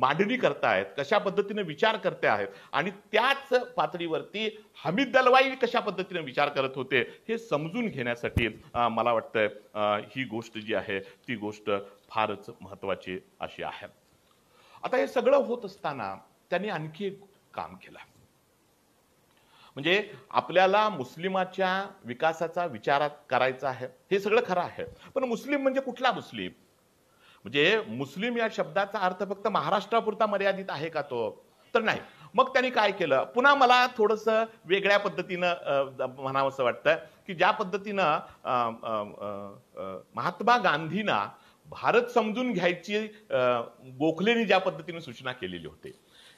मांडणी करतायत कशा पद्धतीनं विचार करते आहेत आणि त्याच पातळीवरती हमीद दलवाई कशा पद्धतीनं विचार करत होते हे समजून घेण्यासाठी मला वाटतं ही गोष्ट जी आहे ती गोष्ट फारच महत्वाची अशी आहे आता हे सगळं होत असताना त्यांनी आणखी एक काम केलं म्हणजे आपल्याला मुस्लिमाच्या विकासाचा विचार करायचा आहे हे सगळं खरं आहे पण मुस्लिम म्हणजे कुठला मुस्लिम म्हणजे मुस्लिम या शब्दाचा अर्थ फक्त महाराष्ट्रापुरता मर्यादित आहे का तो तर नाही मग त्यांनी काय केलं पुन्हा मला थोडस वेगळ्या पद्धतीनं म्हणावं असं वाटतं की ज्या पद्धतीनं महात्मा गांधींना भारत समजून घ्यायची गोखलेनी ज्या पद्धतीने सूचना केलेली होती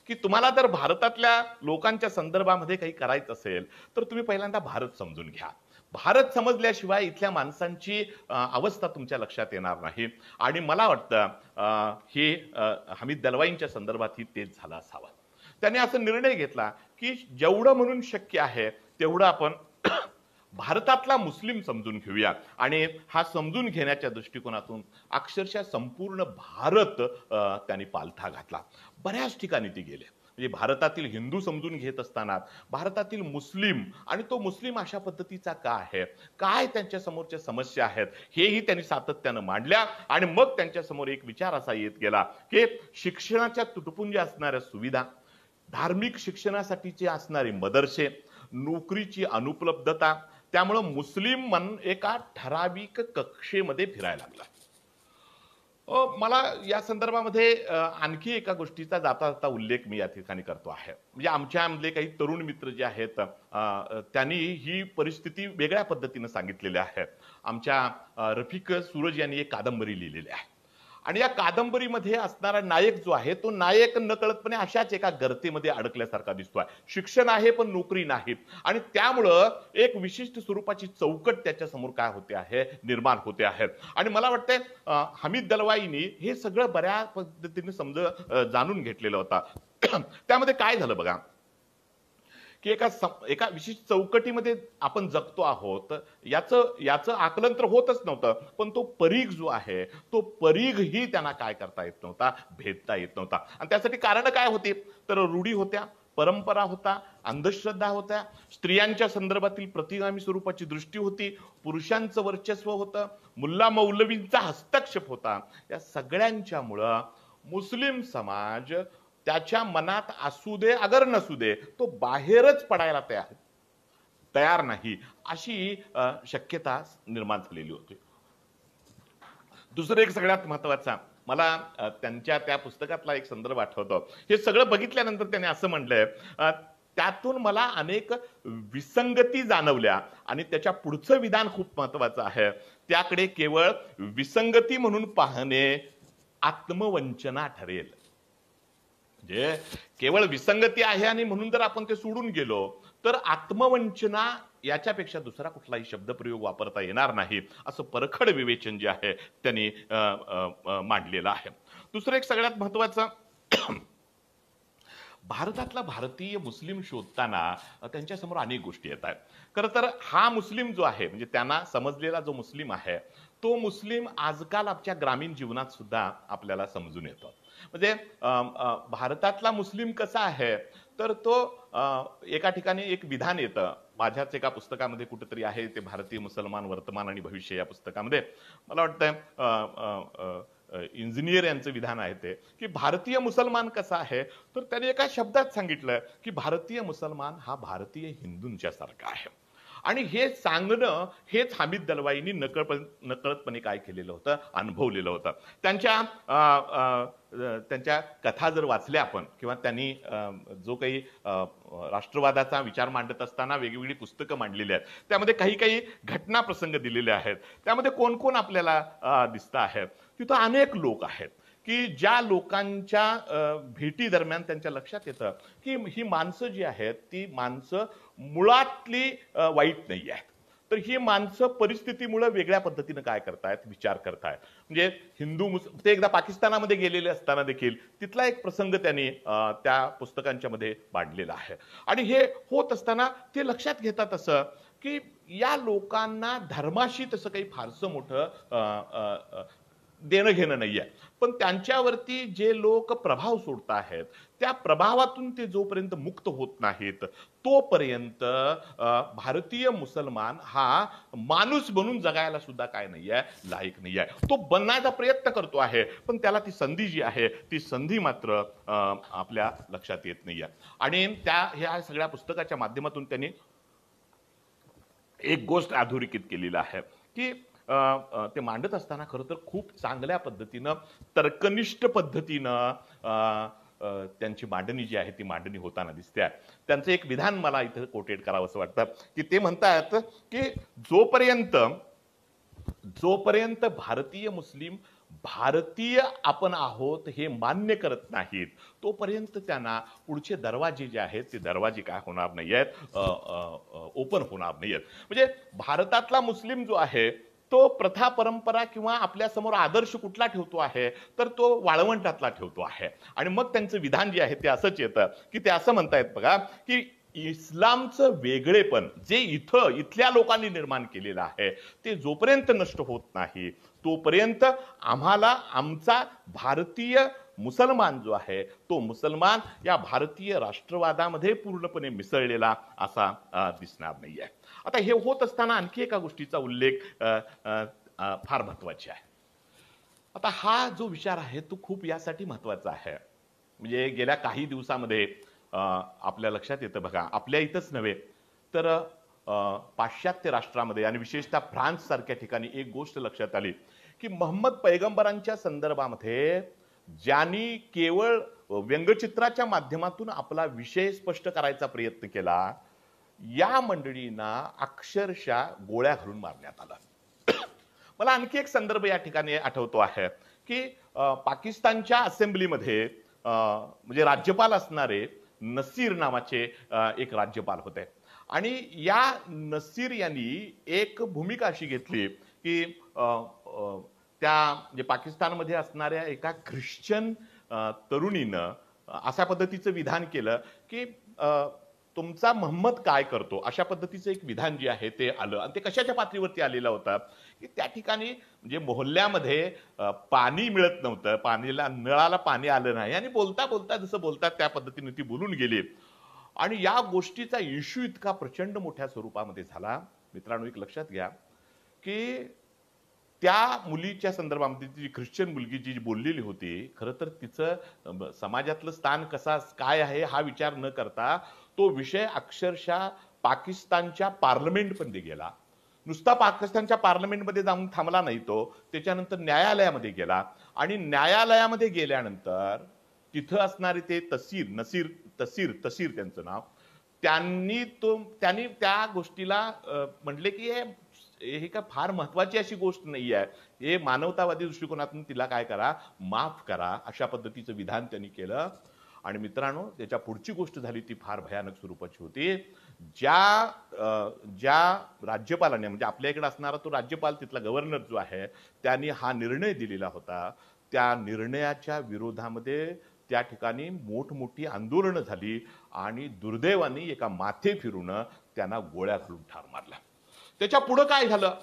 की तुम्हाला जर भारतातल्या लोकांच्या संदर्भामध्ये काही करायचं असेल तर तुम्ही पहिल्यांदा भारत समजून घ्या भारत समजल्याशिवाय इथल्या माणसांची अवस्था तुमच्या लक्षात येणार नाही आणि मला वाटतं हे हमीद दलवाईंच्या ही तेच झालं असावं त्याने असा निर्णय घेतला की जेवढं म्हणून शक्य आहे तेवढं आपण भारतातला मुस्लिम समजून घेऊया आणि हा समजून घेण्याच्या दृष्टिकोनातून अक्षरशः संपूर्ण भारत त्यांनी पालथा घातला बऱ्याच ठिकाणी ती गेले म्हणजे भारतातील हिंदू समजून घेत असताना भारतातील मुस्लिम आणि तो मुस्लिम अशा पद्धतीचा का आहे काय त्यांच्या समोरच्या समस्या आहेत हेही त्यांनी सातत्यानं मांडल्या आणि मग त्यांच्या समोर एक विचार असा येत गेला की शिक्षणाच्या तुटपुंजी असणाऱ्या सुविधा धार्मिक शिक्षणासाठीचे असणारे मदरसे नोकरीची अनुपलब्धता त्यामुळं मुस्लिम मन एका ठराविक कक्षेमध्ये फिरायला लागला मला या संदर्भामध्ये आणखी एका गोष्टीचा जाता जाता उल्लेख मी या ठिकाणी करतो आहे म्हणजे आमच्यामधले काही तरुण मित्र जे आहेत त्यांनी ही परिस्थिती वेगळ्या पद्धतीने सांगितलेली आहे आमच्या रफिक सूरज यांनी एक कादंबरी लिहिलेली आहे आणि या कादंबरीमध्ये असणारा नायक जो आहे तो नायक नकळतपणे अशाच एका गर्तेमध्ये अडकल्यासारखा दिसतोय शिक्षण आहे पण नोकरी नाही आणि त्यामुळं एक विशिष्ट स्वरूपाची चौकट त्याच्या समोर काय होते आहे निर्माण होते आहे आणि मला वाटतंय हमीद दलवाईनी हे सगळं बऱ्या पद्धतीने समज जाणून घेतलेलं होता त्यामध्ये काय झालं बघा की एका एका विशिष्ट चौकटीमध्ये आपण जगतो आहोत याचं याचं आकलन तर होतच नव्हतं पण तो परीघ जो आहे तो परीघ ही त्यांना काय करता येत नव्हता भेटता येत नव्हता आणि त्यासाठी कारण काय होती तर रूढी होत्या परंपरा होता अंधश्रद्धा होत्या स्त्रियांच्या संदर्भातील प्रतिगामी स्वरूपाची दृष्टी होती पुरुषांचं वर्चस्व होतं मुल्ला मौलवींचा हस्तक्षेप होता या सगळ्यांच्यामुळं मुस्लिम समाज त्याच्या मनात असू दे अगर नसू दे तो बाहेरच पडायला तयार तयार नाही अशी शक्यता निर्माण झालेली होती दुसरं एक सगळ्यात महत्वाचा मला त्यांच्या त्या पुस्तकातला एक संदर्भ आठवतो हे सगळं बघितल्यानंतर त्याने असं म्हटलंय त्यातून मला अनेक विसंगती जाणवल्या आणि त्याच्या पुढचं विधान खूप महत्वाचं आहे त्याकडे केवळ विसंगती म्हणून पाहणे आत्मवंचना ठरेल म्हणजे केवळ विसंगती आहे आणि म्हणून जर आपण ते सोडून गेलो तर आत्मवंचना याच्यापेक्षा दुसरा कुठलाही शब्दप्रयोग वापरता येणार नाही असं परखड विवेचन जे आहे त्यांनी मांडलेलं आहे दुसरं एक सगळ्यात महत्वाचं भारतातला भारतीय मुस्लिम शोधताना त्यांच्यासमोर अनेक गोष्टी येत आहेत खरं तर हा मुस्लिम जो आहे म्हणजे त्यांना समजलेला जो मुस्लिम आहे तो मुस्लिम आजकाल आपल्या ग्रामीण जीवनात सुद्धा आपल्याला समजून येतो म्हणजे भारतातला मुस्लिम कसा आहे तर तो एका ठिकाणी एक विधान येतं माझ्याच एका पुस्तकामध्ये कुठेतरी आहे ते भारतीय मुसलमान वर्तमान आणि भविष्य या पुस्तकामध्ये मला वाटतंय इंजिनियर यांचं विधान आहे ते की भारतीय मुसलमान कसा आहे तर त्याने एका शब्दात सांगितलं की भारतीय मुसलमान हा भारतीय हिंदूंच्या सारखा आहे आणि हे सांगणं हेच हमीद दलवाईनी नकळप नकळतपणे काय केलेलं होतं अनुभवलेलं होतं त्यांच्या त्यांच्या कथा जर वाचल्या आपण किंवा त्यांनी जो काही राष्ट्रवादाचा विचार मांडत असताना वेगवेगळी पुस्तकं मांडलेली आहेत त्यामध्ये काही काही घटना प्रसंग दिलेले आहेत त्यामध्ये कोण कोण आपल्याला दिसतं आहेत तिथं अनेक लोक आहेत की ज्या लोकांच्या भेटी दरम्यान त्यांच्या लक्षात येतं की ही माणसं जी आहेत ती माणसं मुळातली वाईट नाही आहेत तर ही माणसं परिस्थितीमुळे वेगळ्या पद्धतीनं काय करतायत विचार करतायत म्हणजे हिंदू मुस्लिम ते एकदा पाकिस्तानामध्ये गेलेले असताना देखील तिथला एक प्रसंग त्यांनी त्या पुस्तकांच्या मध्ये मांडलेला आहे आणि हे होत असताना ते लक्षात घेतात असं की या लोकांना धर्माशी तसं काही फारसं मोठं देणं घेणं नाही आहे पण त्यांच्यावरती जे लोक प्रभाव सोडत आहेत त्या प्रभावातून ते जोपर्यंत मुक्त होत नाहीत तोपर्यंत भारतीय मुसलमान हा माणूस बनून जगायला सुद्धा काय नाही आहे लायक नाही आहे तो बनण्याचा प्रयत्न करतो आहे पण त्याला ती संधी जी आहे ती संधी मात्र आपल्या लक्षात येत नाही आहे आणि त्या ह्या सगळ्या पुस्तकाच्या माध्यमातून त्यांनी एक गोष्ट अधोरेखित केलेली आहे की ते मांडत असताना खरं तर खूप चांगल्या पद्धतीनं तर्कनिष्ठ पद्धतीनं त्यांची मांडणी जी आहे ती मांडणी होताना दिसते त्यांचं एक विधान मला इथं कोटेड करावं असं वाटतं की ते म्हणतात की जोपर्यंत जोपर्यंत भारतीय मुस्लिम भारतीय आपण आहोत हे मान्य करत नाहीत तोपर्यंत त्यांना पुढचे दरवाजे जे आहेत ते दरवाजे काय होणार नाही आहेत ओपन होणार नाही आहेत म्हणजे भारतातला मुस्लिम जो आहे तो प्रथा परंपरा किंवा आपल्या समोर आदर्श कुठला ठेवतो आहे तर तो वाळवंटातला ठेवतो आहे आणि मग त्यांचं विधान जे आहे ते असंच येतं की ते असं म्हणतायत बघा की इस्लामचं वेगळेपण जे इथं इथल्या लोकांनी निर्माण केलेलं आहे ते जोपर्यंत नष्ट होत नाही तोपर्यंत आम्हाला आमचा भारतीय मुसलमान जो आहे तो मुसलमान या भारतीय राष्ट्रवादामध्ये पूर्णपणे मिसळलेला असा दिसणार नाही आहे आता हे होत असताना आणखी एका गोष्टीचा उल्लेख फार महत्वाची आहे आता हा जो विचार आहे तो खूप यासाठी महत्वाचा आहे म्हणजे गेल्या काही दिवसामध्ये आपल्या लक्षात येतं बघा आपल्या इथंच नव्हे तर पाश्चात्य राष्ट्रामध्ये आणि विशेषतः फ्रान्ससारख्या ठिकाणी एक गोष्ट लक्षात आली की महम्मद पैगंबरांच्या संदर्भामध्ये ज्यांनी केवळ व्यंगचित्राच्या माध्यमातून आपला विषय स्पष्ट करायचा प्रयत्न केला या मंडळींना अक्षरशः गोळ्या घालून मारण्यात आला मला आणखी एक संदर्भ या ठिकाणी आठवतो आहे की पाकिस्तानच्या असेंब्लीमध्ये म्हणजे राज्यपाल असणारे नसीर नावाचे एक राज्यपाल होते आणि या नसीर यांनी एक भूमिका अशी घेतली की त्या म्हणजे पाकिस्तानमध्ये असणाऱ्या एका ख्रिश्चन तरुणीनं अशा पद्धतीचं विधान केलं की तुमचा महम्मद काय करतो अशा पद्धतीचं एक विधान जे आहे ते आलं आणि ते कशाच्या पातळीवरती आलेलं होतं की त्या ठिकाणी म्हणजे मोहल्ल्यामध्ये पाणी मिळत नव्हतं पाणीला नळाला पाणी आलं नाही आणि बोलता बोलता जसं बोलतात त्या पद्धतीने ती बोलून गेली आणि या गोष्टीचा इश्यू इतका प्रचंड मोठ्या स्वरूपामध्ये झाला मित्रांनो एक लक्षात घ्या की त्या मुलीच्या संदर्भामध्ये ती जी ख्रिश्चन मुलगी जी बोललेली होती खरं तर तिचं समाजातलं स्थान कसा काय आहे हा विचार न करता तो विषय अक्षरशः पाकिस्तानच्या पार्लमेंटमध्ये गेला नुसता पाकिस्तानच्या पार्लमेंटमध्ये जाऊन थांबला नाही तो त्याच्यानंतर न्यायालयामध्ये गेला आणि न्यायालयामध्ये गेल्यानंतर तिथं असणारे ते तसीर नसीर तसीर तसीर त्यांचं नाव त्यांनी तो त्यांनी त्या गोष्टीला म्हटले की हे का फार महत्वाची अशी गोष्ट नाही आहे हे मानवतावादी दृष्टिकोनातून तिला काय करा माफ करा अशा पद्धतीचं विधान त्यांनी केलं आणि मित्रांनो त्याच्या पुढची गोष्ट झाली ती फार भयानक स्वरूपाची होती ज्या ज्या राज्यपालाने म्हणजे आपल्या इकडे असणारा तो राज्यपाल तिथला गव्हर्नर जो आहे त्यांनी हा निर्णय दिलेला होता त्या निर्णयाच्या विरोधामध्ये त्या ठिकाणी मोठमोठी आंदोलनं झाली आणि दुर्दैवाने एका माथे फिरून त्यांना गोळ्या घालून ठार मारला त्याच्या पुढं काय झालं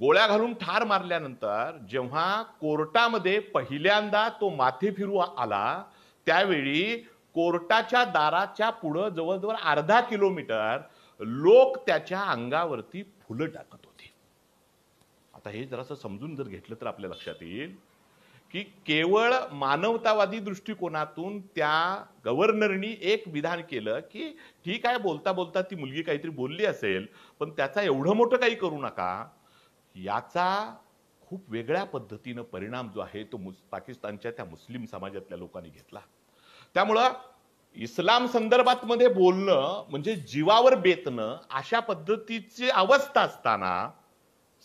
गोळ्या घालून ठार मारल्यानंतर जेव्हा कोर्टामध्ये पहिल्यांदा तो माथे फिरू आला त्यावेळी कोर्टाच्या दाराच्या पुढं जवळजवळ अर्धा किलोमीटर लोक त्याच्या अंगावरती फुलं टाकत होते आता हे जरासं समजून जर घेतलं तर आपल्या लक्षात येईल की केवळ मानवतावादी दृष्टिकोनातून त्या गव्हर्नरनी एक विधान केलं की ठीक आहे बोलता बोलता ती मुलगी काहीतरी बोलली असेल पण त्याचा एवढं मोठं काही करू नका याचा खूप वेगळ्या पद्धतीनं परिणाम जो आहे तो पाकिस्तानच्या त्या मुस्लिम समाजातल्या लोकांनी घेतला त्यामुळं इस्लाम संदर्भात मध्ये बोलणं म्हणजे जीवावर बेतणं अशा पद्धतीची अवस्था असताना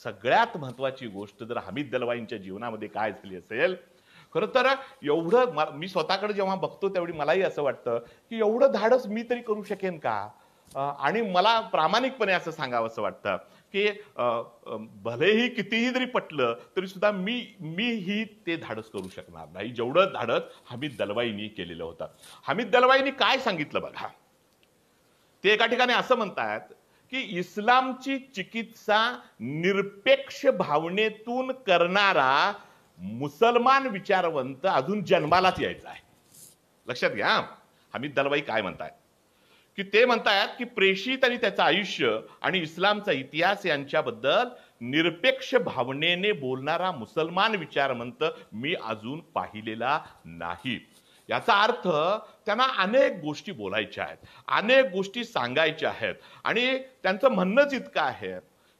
सगळ्यात महत्वाची गोष्ट जर हमीद दलवाईंच्या जीवनामध्ये काय झाली असेल खरं तर एवढं मी स्वतःकडे जेव्हा बघतो त्यावेळी मलाही असं वाटतं की एवढं धाडस मी तरी करू शकेन का आणि मला प्रामाणिकपणे असं सांगावं असं वाटतं की भलेही कितीही जरी पटलं तरी सुद्धा मी मीही ते धाडस करू शकणार नाही जेवढं धाडस हमीद दलवाईनी केलेलं होतं हमीद दलवाईनी काय सांगितलं बघा ते एका ठिकाणी असं म्हणतात की इस्लामची चिकित्सा निरपेक्ष भावनेतून करणारा मुसलमान विचारवंत अजून जन्मालाच यायचा आहे लक्षात घ्या हमीद दलवाई काय म्हणतात की ते म्हणतात की प्रेषित आणि त्याचं आयुष्य आणि इस्लामचा इतिहास यांच्याबद्दल निरपेक्ष भावनेने बोलणारा मुसलमान विचारवंत मी अजून पाहिलेला नाही याचा अर्थ त्यांना अनेक गोष्टी बोलायच्या आहेत अनेक गोष्टी सांगायच्या आहेत आणि त्यांचं म्हणणंच इतकं आहे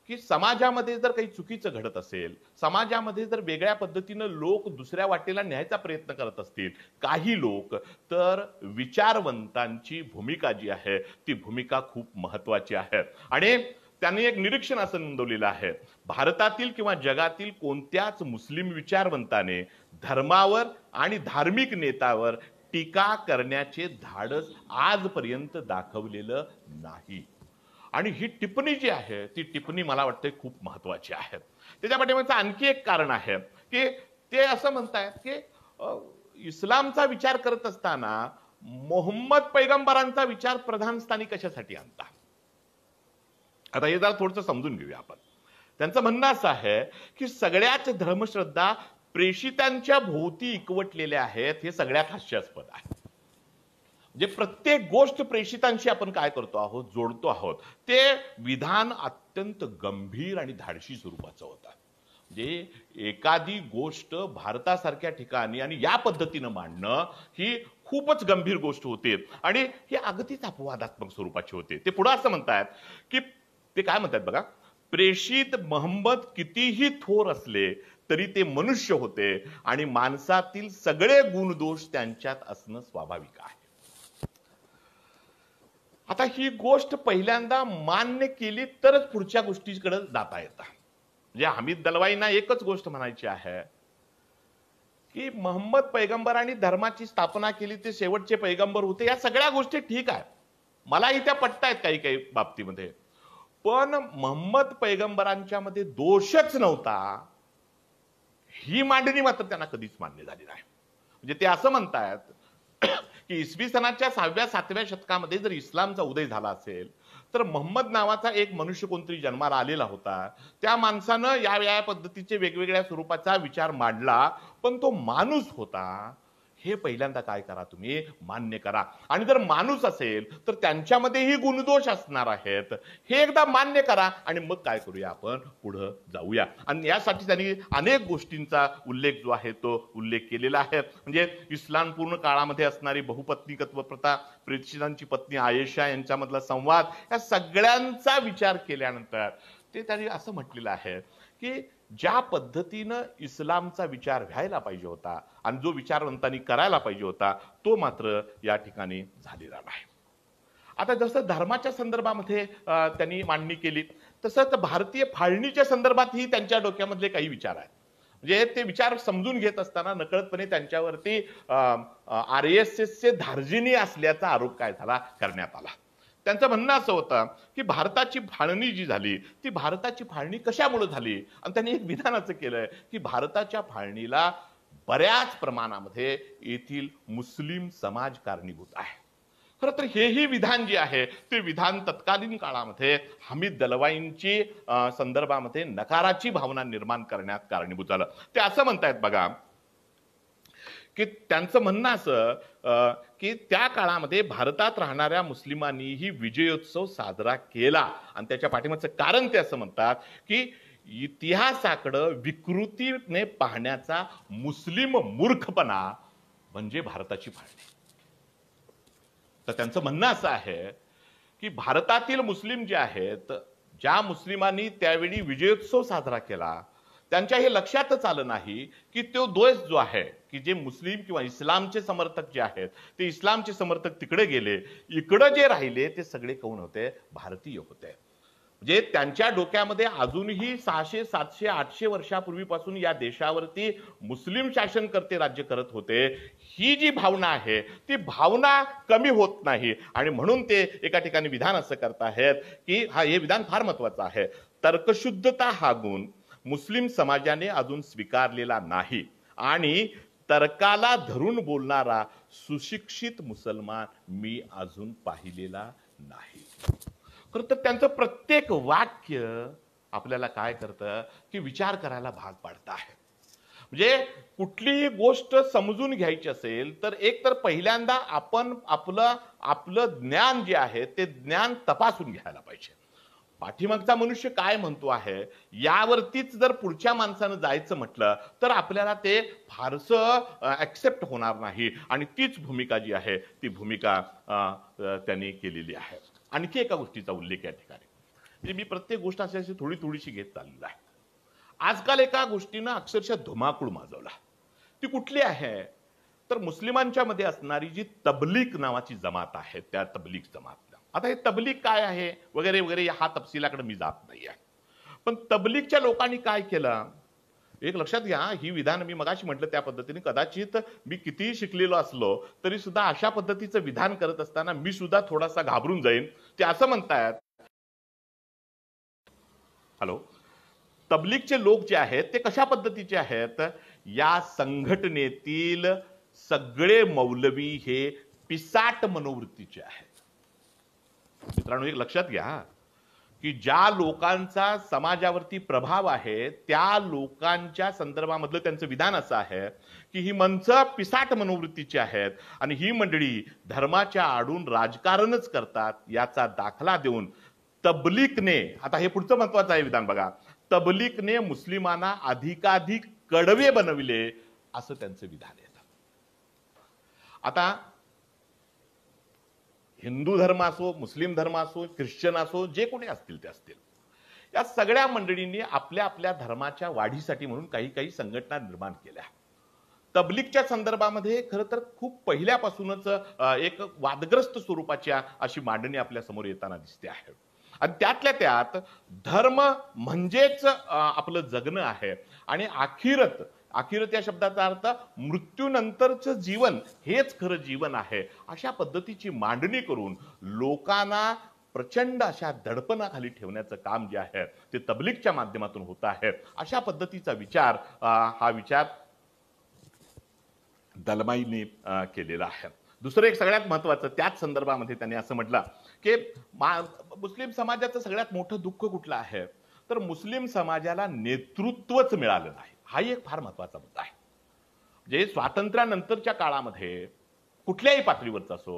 की समाजामध्ये जर काही चुकीचं घडत असेल समाजामध्ये जर वेगळ्या पद्धतीनं लोक दुसऱ्या वाटेला न्यायचा प्रयत्न करत असतील काही लोक तर विचारवंतांची भूमिका जी आहे ती भूमिका खूप महत्वाची आहे आणि त्यांनी एक निरीक्षण असं नोंदवलेलं आहे भारतातील किंवा जगातील कोणत्याच मुस्लिम विचारवंताने धर्मावर आणि धार्मिक नेतावर टीका करण्याचे धाडस आजपर्यंत दाखवलेलं नाही आणि ही टिप्पणी जी आहे ती टिप्पणी मला वाटते खूप महत्वाची आहे त्याच्या पाठीमागचं आणखी एक कारण आहे की ते असं म्हणतायत की इस्लामचा विचार करत असताना मोहम्मद पैगंबरांचा विचार प्रधान स्थानी कशासाठी आणता आता हे जरा थोडस समजून घेऊया आपण त्यांचं म्हणणं असं आहे की सगळ्याच धर्मश्रद्धा प्रेषितांच्या भोवती इकवटलेल्या आहेत हे सगळ्यात हास्यास्पद आहे जे प्रत्येक गोष्ट प्रेषितांशी आपण काय करतो आहोत जोडतो आहोत ते विधान अत्यंत गंभीर आणि धाडशी स्वरूपाचं होतं म्हणजे एखादी गोष्ट भारतासारख्या ठिकाणी आणि या पद्धतीनं मांडणं ही खूपच गंभीर गोष्ट होते आणि हे अगदीच अपवादात्मक स्वरूपाचे होते ते पुढं असं म्हणतात की ते काय म्हणतात बघा प्रेषित मोहम्मद कितीही थोर असले तरी ते मनुष्य होते आणि माणसातील सगळे गुणदोष त्यांच्यात असणं स्वाभाविक आहे आता ही गोष्ट पहिल्यांदा मान्य केली तरच पुढच्या गोष्टीकडे जाता येत म्हणजे हमीद दलवाईंना एकच गोष्ट म्हणायची आहे की मोहम्मद पैगंबरांनी धर्माची स्थापना केली ते शेवटचे पैगंबर होते या सगळ्या गोष्टी ठीक आहेत मलाही त्या आहेत काही काही बाबतीमध्ये पण मोहम्मद पैगंबरांच्या मध्ये दोषच नव्हता ही मांडणी मात्र त्यांना कधीच मान्य झाली नाही म्हणजे ते असं म्हणतायत की इसवी सणाच्या सहाव्या सातव्या शतकामध्ये जर इस्लामचा उदय झाला असेल तर महम्मद नावाचा एक मनुष्य कोणतरी जन्माला आलेला होता त्या माणसानं या या पद्धतीचे वेगवेगळ्या स्वरूपाचा विचार मांडला पण तो माणूस होता हे पहिल्यांदा काय करा तुम्ही मान्य करा आणि जर माणूस असेल तर त्यांच्यामध्येही गुणदोष असणार आहेत हे एकदा मान्य करा आणि मग काय करूया आपण पुढं जाऊया आणि यासाठी त्यांनी अनेक गोष्टींचा उल्लेख जो आहे तो उल्लेख केलेला आहे म्हणजे इस्लाम पूर्ण काळामध्ये असणारी बहुपत्नीकत्व प्रथा प्रेक्षितांची पत्नी आयेशा यांच्यामधला संवाद या सगळ्यांचा विचार केल्यानंतर ते त्यांनी असं म्हटलेलं आहे की ज्या पद्धतीनं इस्लामचा विचार घ्यायला पाहिजे होता आणि जो विचारवंतांनी करायला पाहिजे होता तो मात्र या ठिकाणी झालेला नाही आता जसं धर्माच्या संदर्भामध्ये त्यांनी मांडणी केली तसंच भारतीय फाळणीच्या संदर्भातही त्यांच्या डोक्यामधले काही विचार आहेत म्हणजे ते विचार समजून घेत असताना नकळतपणे त्यांच्यावरती आर एस एसचे धार्जिनी असल्याचा आरोप काय झाला करण्यात आला त्यांचं म्हणणं असं होतं की भारताची फाळणी जी झाली ती भारताची फाळणी कशामुळे झाली आणि त्यांनी एक विधान असं केलं की भारताच्या फाळणीला बऱ्याच प्रमाणामध्ये येथील मुस्लिम समाज कारणीभूत आहे खरं तर हेही विधान जे आहे ते विधान तत्कालीन काळामध्ये हमीद दलवाईंची संदर्भामध्ये नकाराची भावना निर्माण करण्यात कारणीभूत झालं ते असं म्हणतायत बघा की त्यांचं म्हणणं असं की त्या काळामध्ये भारतात राहणाऱ्या मुस्लिमांनीही ही विजयोत्सव साजरा केला आणि त्याच्या पाठिंबाचं कारण ते असं म्हणतात की इतिहासाकडं विकृतीने पाहण्याचा मुस्लिम मूर्खपणा म्हणजे भारताची फाळणी तर त्यांचं म्हणणं असं आहे की भारतातील मुस्लिम जे आहेत ज्या मुस्लिमांनी त्यावेळी विजयोत्सव साजरा केला त्यांच्या हे लक्षातच आलं नाही की तो द्वेष जो आहे की जे मुस्लिम किंवा इस्लामचे समर्थक जे आहेत ते इस्लामचे समर्थक तिकडे गेले इकडे जे राहिले ते सगळे कोण होते भारतीय होते जे म्हणजे त्यांच्या डोक्यामध्ये अजूनही सहाशे सातशे आठशे वर्षापूर्वीपासून या देशावरती मुस्लिम शासन करते राज्य करत होते ही जी भावना आहे ती भावना कमी होत नाही आणि म्हणून ते एका ठिकाणी विधान असं करत आहेत की हा हे विधान फार महत्वाचं आहे तर्कशुद्धता हा गुण मुस्लिम समाजाने अजून स्वीकारलेला नाही आणि तर्काला धरून बोलणारा सुशिक्षित मुसलमान मी अजून पाहिलेला नाही खरं तर त्यांचं प्रत्येक वाक्य आपल्याला काय करतं की विचार करायला भाग पाडत आहे म्हणजे कुठलीही गोष्ट समजून घ्यायची असेल तर एक तर पहिल्यांदा आपण आपलं आपलं ज्ञान जे आहे ते ज्ञान तपासून घ्यायला पाहिजे पाठीमागचा मनुष्य काय म्हणतो आहे यावरतीच जर पुढच्या माणसानं जायचं म्हटलं तर आपल्याला ते फारसं एक्सेप्ट होणार नाही आणि तीच भूमिका जी आहे ती भूमिका त्यांनी केलेली आहे आणखी एका गोष्टीचा उल्लेख या ठिकाणी म्हणजे मी प्रत्येक गोष्ट अशी थोडी थोडीशी घेत चाललेलो आहे आजकाल एका गोष्टीनं अक्षरशः धुमाकूळ माजवला ती कुठली आहे तर मुस्लिमांच्या मध्ये असणारी जी तबलीक नावाची जमात आहे त्या तबलीक जमात आता हे तबलीग काय आहे वगैरे वगैरे हा तपशिलाकडे मी जात नाही आहे पण तबलीगच्या लोकांनी काय केलं एक लक्षात घ्या ही विधान मी मगाशी म्हटलं त्या पद्धतीने कदाचित मी कितीही शिकलेलो असलो तरी सुद्धा अशा पद्धतीचं विधान करत असताना मी सुद्धा थोडासा घाबरून जाईन ते असं म्हणतायत हॅलो तबलीगचे लोक जे आहेत ते कशा पद्धतीचे आहेत या संघटनेतील सगळे मौलवी हे पिसाट मनोवृत्तीचे आहेत मित्रांनो एक लक्षात घ्या की ज्या लोकांचा समाजावरती प्रभाव आहे त्या लोकांच्या संदर्भामधलं त्यांचं विधान असं आहे की ही मंच पिसाट मनोवृत्तीची आहेत आणि ही मंडळी धर्माच्या आडून राजकारणच करतात याचा दाखला देऊन तबलिकने आता हे पुढचं महत्वाचं आहे विधान बघा तबलिकने मुस्लिमांना अधिकाधिक कडवे बनविले असं त्यांचं विधान आहे आता हिंदू धर्म असो मुस्लिम धर्म असो ख्रिश्चन असो जे कोणी असतील ते असतील या सगळ्या मंडळींनी आपल्या आपल्या धर्माच्या वाढीसाठी म्हणून काही काही संघटना निर्माण केल्या तबलीकच्या संदर्भामध्ये खरं तर खूप पहिल्यापासूनच एक वादग्रस्त स्वरूपाच्या अशी मांडणी आपल्या समोर येताना दिसते आहे आणि त्यातल्या त्यात धर्म म्हणजेच आपलं जगणं आहे आणि अखिरत अखिल त्या शब्दाचा अर्थ मृत्यूनंतरचं जीवन हेच खरं जीवन आहे अशा पद्धतीची मांडणी करून लोकांना प्रचंड अशा दडपणाखाली ठेवण्याचं काम जे आहे ते तबलीगच्या माध्यमातून होत आहे अशा पद्धतीचा विचार हा विचार दलमाईने केलेला आहे दुसरं एक सगळ्यात महत्वाचं त्याच संदर्भामध्ये त्यांनी असं म्हटलं की मुस्लिम समाजाचं सगळ्यात मोठं दुःख कुठलं आहे तर मुस्लिम समाजाला नेतृत्वच मिळालं नाही हाही एक फार महत्वाचा मुद्दा आहे जे म्हणजे स्वातंत्र्यानंतरच्या काळामध्ये कुठल्याही पातळीवरच असो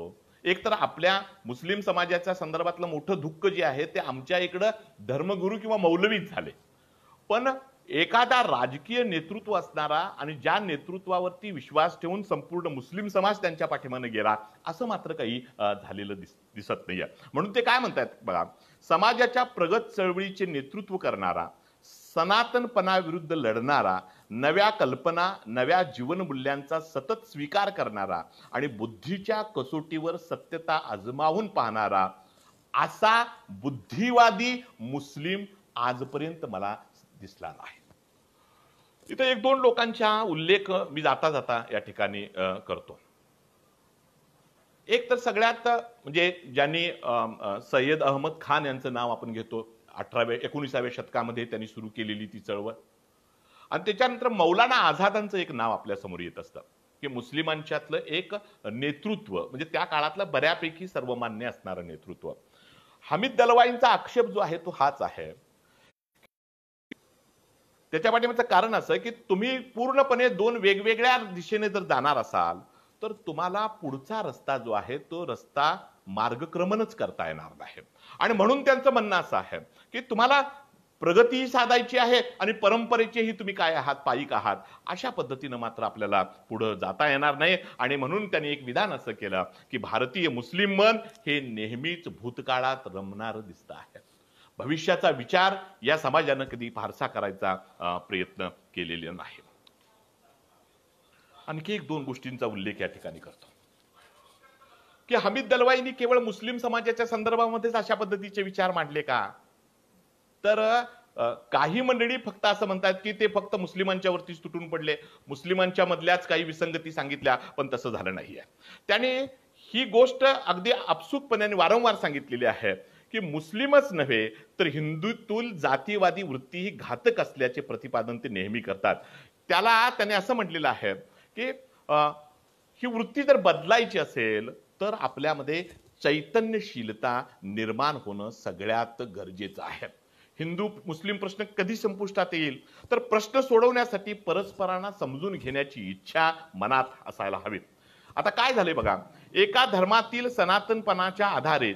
एक तर आपल्या मुस्लिम समाजाच्या संदर्भातलं मोठं दुःख जे आहे ते आमच्या इकडं धर्मगुरू किंवा मौलवीच झाले पण एखादा राजकीय नेतृत्व असणारा आणि ज्या नेतृत्वावरती विश्वास ठेवून संपूर्ण मुस्लिम समाज त्यांच्या पाठीमानं गेला असं मात्र काही झालेलं दिस दिसत नाही म्हणून ते काय म्हणतात बघा समाजाच्या प्रगत चळवळीचे नेतृत्व करणारा सनातनपणाविरुद्ध लढणारा नव्या कल्पना नव्या जीवनमूल्यांचा सतत स्वीकार करणारा आणि बुद्धीच्या कसोटीवर सत्यता आजमावून पाहणारा असा बुद्धिवादी मुस्लिम आजपर्यंत मला दिसला नाही इथे एक दोन लोकांच्या उल्लेख मी जाता जाता या ठिकाणी करतो एक तर सगळ्यात म्हणजे ज्यांनी सय्यद अहमद खान यांचं नाव आपण घेतो अठराव्या एकोणीसाव्या शतकामध्ये त्यांनी सुरू केलेली ती चळवळ आणि त्याच्यानंतर मौलाना आझादांचं एक नाव आपल्या समोर येत असतं की मुस्लिमांच्यातलं एक नेतृत्व म्हणजे त्या काळातलं बऱ्यापैकी सर्वमान्य असणारं नेतृत्व हमीद दलवाईंचा आक्षेप जो आहे तो हाच आहे त्याच्या पाठीमागचं कारण असं की तुम्ही पूर्णपणे दोन वेगवेगळ्या दिशेने जर जाणार असाल तर तुम्हाला पुढचा रस्ता जो आहे तो रस्ता मार्गक्रमणच करता येणार नाही आणि म्हणून त्यांचं म्हणणं असं आहे की तुम्हाला प्रगतीही साधायची आहे आणि परंपरेचेही तुम्ही काय आहात पायिक आहात अशा पद्धतीनं मात्र आपल्याला पुढं जाता येणार नाही आणि म्हणून त्यांनी एक विधान असं केलं की भारतीय मुस्लिम मन हे नेहमीच भूतकाळात रमणारं दिसतं आहे भविष्याचा विचार या समाजानं कधी फारसा करायचा प्रयत्न केलेला नाही आणखी एक दोन गोष्टींचा उल्लेख या ठिकाणी करतो की हमीद दलवाईनी केवळ मुस्लिम समाजाच्या संदर्भामध्येच अशा पद्धतीचे विचार मांडले का तर काही मंडळी फक्त असं म्हणतात की ते फक्त मुस्लिमांच्या वरतीच तुटून पडले मुस्लिमांच्या मधल्याच काही विसंगती सांगितल्या पण तसं झालं नाहीये त्याने ही गोष्ट अगदी आपसूकपणे वारंवार सांगितलेली आहे की मुस्लिमच नव्हे तर हिंदूतून जातीवादी वृत्ती ही घातक असल्याचे प्रतिपादन ते नेहमी करतात त्याला त्याने असं म्हटलेलं आहे की ही वृत्ती जर बदलायची असेल तर आपल्यामध्ये चैतन्यशीलता निर्माण होणं सगळ्यात गरजेचं आहे हिंदू मुस्लिम प्रश्न कधी संपुष्टात येईल तर प्रश्न सोडवण्यासाठी परस्परांना समजून घेण्याची इच्छा मनात असायला हवी आता काय झाले बघा एका धर्मातील सनातनपणाच्या आधारे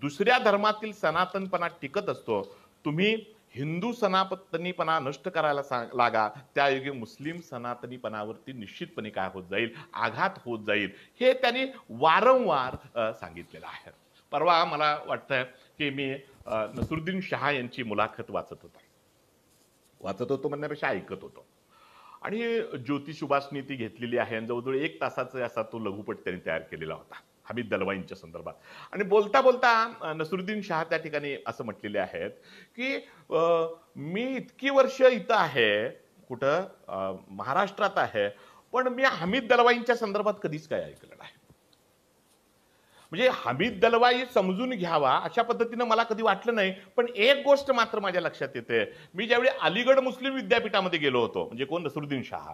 दुसऱ्या धर्मातील सनातनपणा टिकत असतो तुम्ही हिंदू सनातनीपणा नष्ट करायला लागा त्या योग्य मुस्लिम सनातनीपणावरती निश्चितपणे काय होत जाईल आघात होत जाईल हे त्यांनी वारंवार सांगितलेलं आहे परवा मला वाटतं की मी नसरुद्दीन शहा यांची मुलाखत वाचत होता वाचत होतो म्हणण्यापेक्षा ऐकत होतो आणि ज्योतिष सुभाषनी ती घेतलेली आहे जवळजवळ एक तासाचा असा तो लघुपट त्यांनी तयार केलेला होता हमीद दलवाईंच्या संदर्भात आणि बोलता बोलता नसरुद्दीन शाह त्या ठिकाणी असं म्हटलेले आहेत की मी इतकी वर्ष इथं आहे कुठं महाराष्ट्रात आहे पण मी हमीद दलवाईंच्या संदर्भात कधीच काय ऐकलं नाही म्हणजे हमीद दलवाई समजून घ्यावा अशा पद्धतीनं मला कधी वाटलं नाही पण एक गोष्ट मात्र माझ्या लक्षात येते मी ज्यावेळी अलीगड मुस्लिम विद्यापीठामध्ये गेलो होतो म्हणजे कोण नसरुद्दीन शाह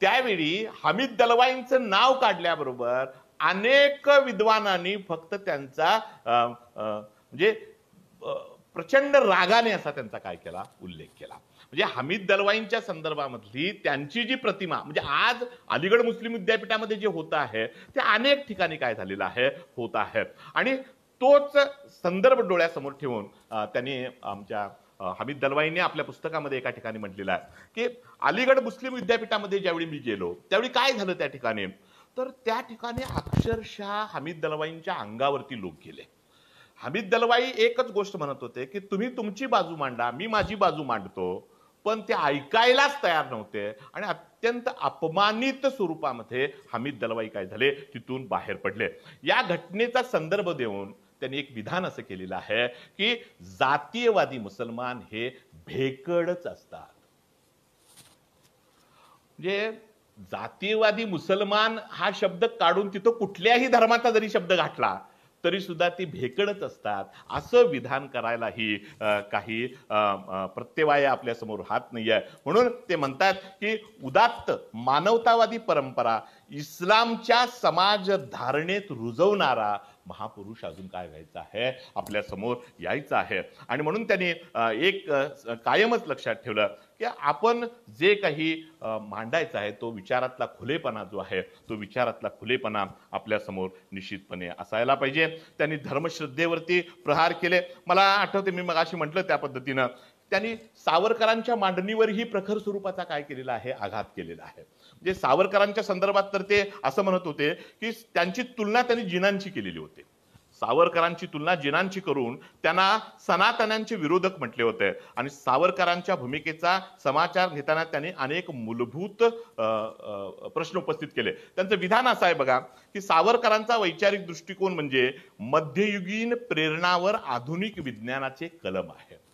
त्यावेळी हमीद दलवाईंचं नाव काढल्याबरोबर अनेक विद्वानांनी फक्त त्यांचा म्हणजे प्रचंड रागाने असा त्यांचा काय केला उल्लेख केला म्हणजे हमीद दलवाईंच्या संदर्भामधली त्यांची जी प्रतिमा म्हणजे आज अलीगड मुस्लिम विद्यापीठामध्ये जे होत आहे ते अनेक ठिकाणी काय झालेलं आहे होत आहे आणि तोच संदर्भ डोळ्यासमोर ठेवून त्यांनी आमच्या हमीद दलवाईंनी आपल्या पुस्तकामध्ये एका ठिकाणी म्हटलेलं आहे की अलीगड मुस्लिम विद्यापीठामध्ये ज्यावेळी मी गेलो त्यावेळी काय झालं त्या ठिकाणी तर त्या ठिकाणी अक्षरशः हमीद दलवाईंच्या अंगावरती लोक गेले हमीद दलवाई एकच गोष्ट म्हणत होते की तुम्ही तुमची बाजू मांडा मी माझी बाजू मांडतो पण ते ऐकायलाच तयार नव्हते आणि अत्यंत अपमानित स्वरूपामध्ये हमीद दलवाई काय झाले तिथून बाहेर पडले या घटनेचा संदर्भ देऊन त्यांनी एक विधान असं केलेलं आहे की जातीयवादी मुसलमान हे भेकडच असतात म्हणजे जातीयवादी मुसलमान हा शब्द काढून तिथं कुठल्याही धर्माचा जरी शब्द घातला तरी सुद्धा ती भेकडच असतात असं विधान करायलाही काही प्रत्यवाय आपल्यासमोर हात नाही आहे म्हणून ते म्हणतात की उदात्त मानवतावादी परंपरा इस्लामच्या समाज धारणेत रुजवणारा महापुरुष अजून काय व्हायचा आहे आपल्यासमोर यायचा आहे आणि म्हणून त्यांनी एक कायमच लक्षात ठेवलं की आपण जे काही मांडायचं आहे तो विचारातला खुलेपणा जो आहे तो विचारातला खुलेपणा आपल्यासमोर निश्चितपणे असायला पाहिजे त्यांनी धर्मश्रद्धेवरती प्रहार केले मला आठवते मी मग अशी म्हटलं त्या पद्धतीनं त्यांनी सावरकरांच्या मांडणीवरही प्रखर स्वरूपाचा काय केलेला आहे आघात केलेला आहे म्हणजे सावरकरांच्या संदर्भात तर ते असं म्हणत होते की त्यांची तुलना त्यांनी जिनांची केलेली होती सावरकरांची तुलना जिनांची करून त्यांना सनातन्यांचे विरोधक म्हटले होते आणि सावरकरांच्या भूमिकेचा समाचार घेताना त्यांनी अनेक मूलभूत प्रश्न उपस्थित केले त्यांचं विधान असं आहे बघा की सावरकरांचा वैचारिक दृष्टिकोन म्हणजे मध्ययुगीन प्रेरणावर आधुनिक विज्ञानाचे कलम आहे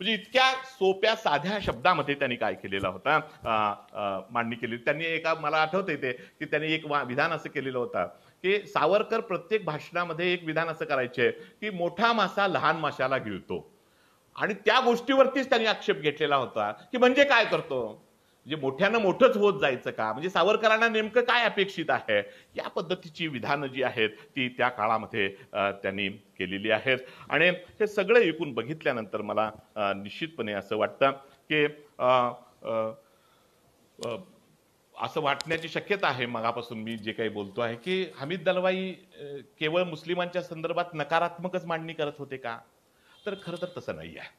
म्हणजे इतक्या सोप्या साध्या शब्दामध्ये त्यांनी काय केलेला होता मांडणी केली त्यांनी एका मला आठवत येते की त्यांनी एक विधान असं केलेलं होतं की सावरकर प्रत्येक भाषणामध्ये एक विधान असं करायचे की मोठा मासा लहान माशाला गिळतो आणि त्या गोष्टीवरतीच त्यांनी आक्षेप घेतलेला होता की म्हणजे काय करतो म्हणजे मोठ्यानं मोठंच होत जायचं का म्हणजे सावरकरांना नेमकं काय अपेक्षित आहे या पद्धतीची विधानं जी आहेत ती त्या काळामध्ये त्यांनी केलेली आहेत आणि हे सगळं ऐकून बघितल्यानंतर मला निश्चितपणे असं वाटतं की असं वाटण्याची शक्यता आहे मगापासून मी जे काही बोलतो आहे की हमीद दलवाई केवळ मुस्लिमांच्या संदर्भात नकारात्मकच मांडणी करत होते का तर खरं तर तसं नाही आहे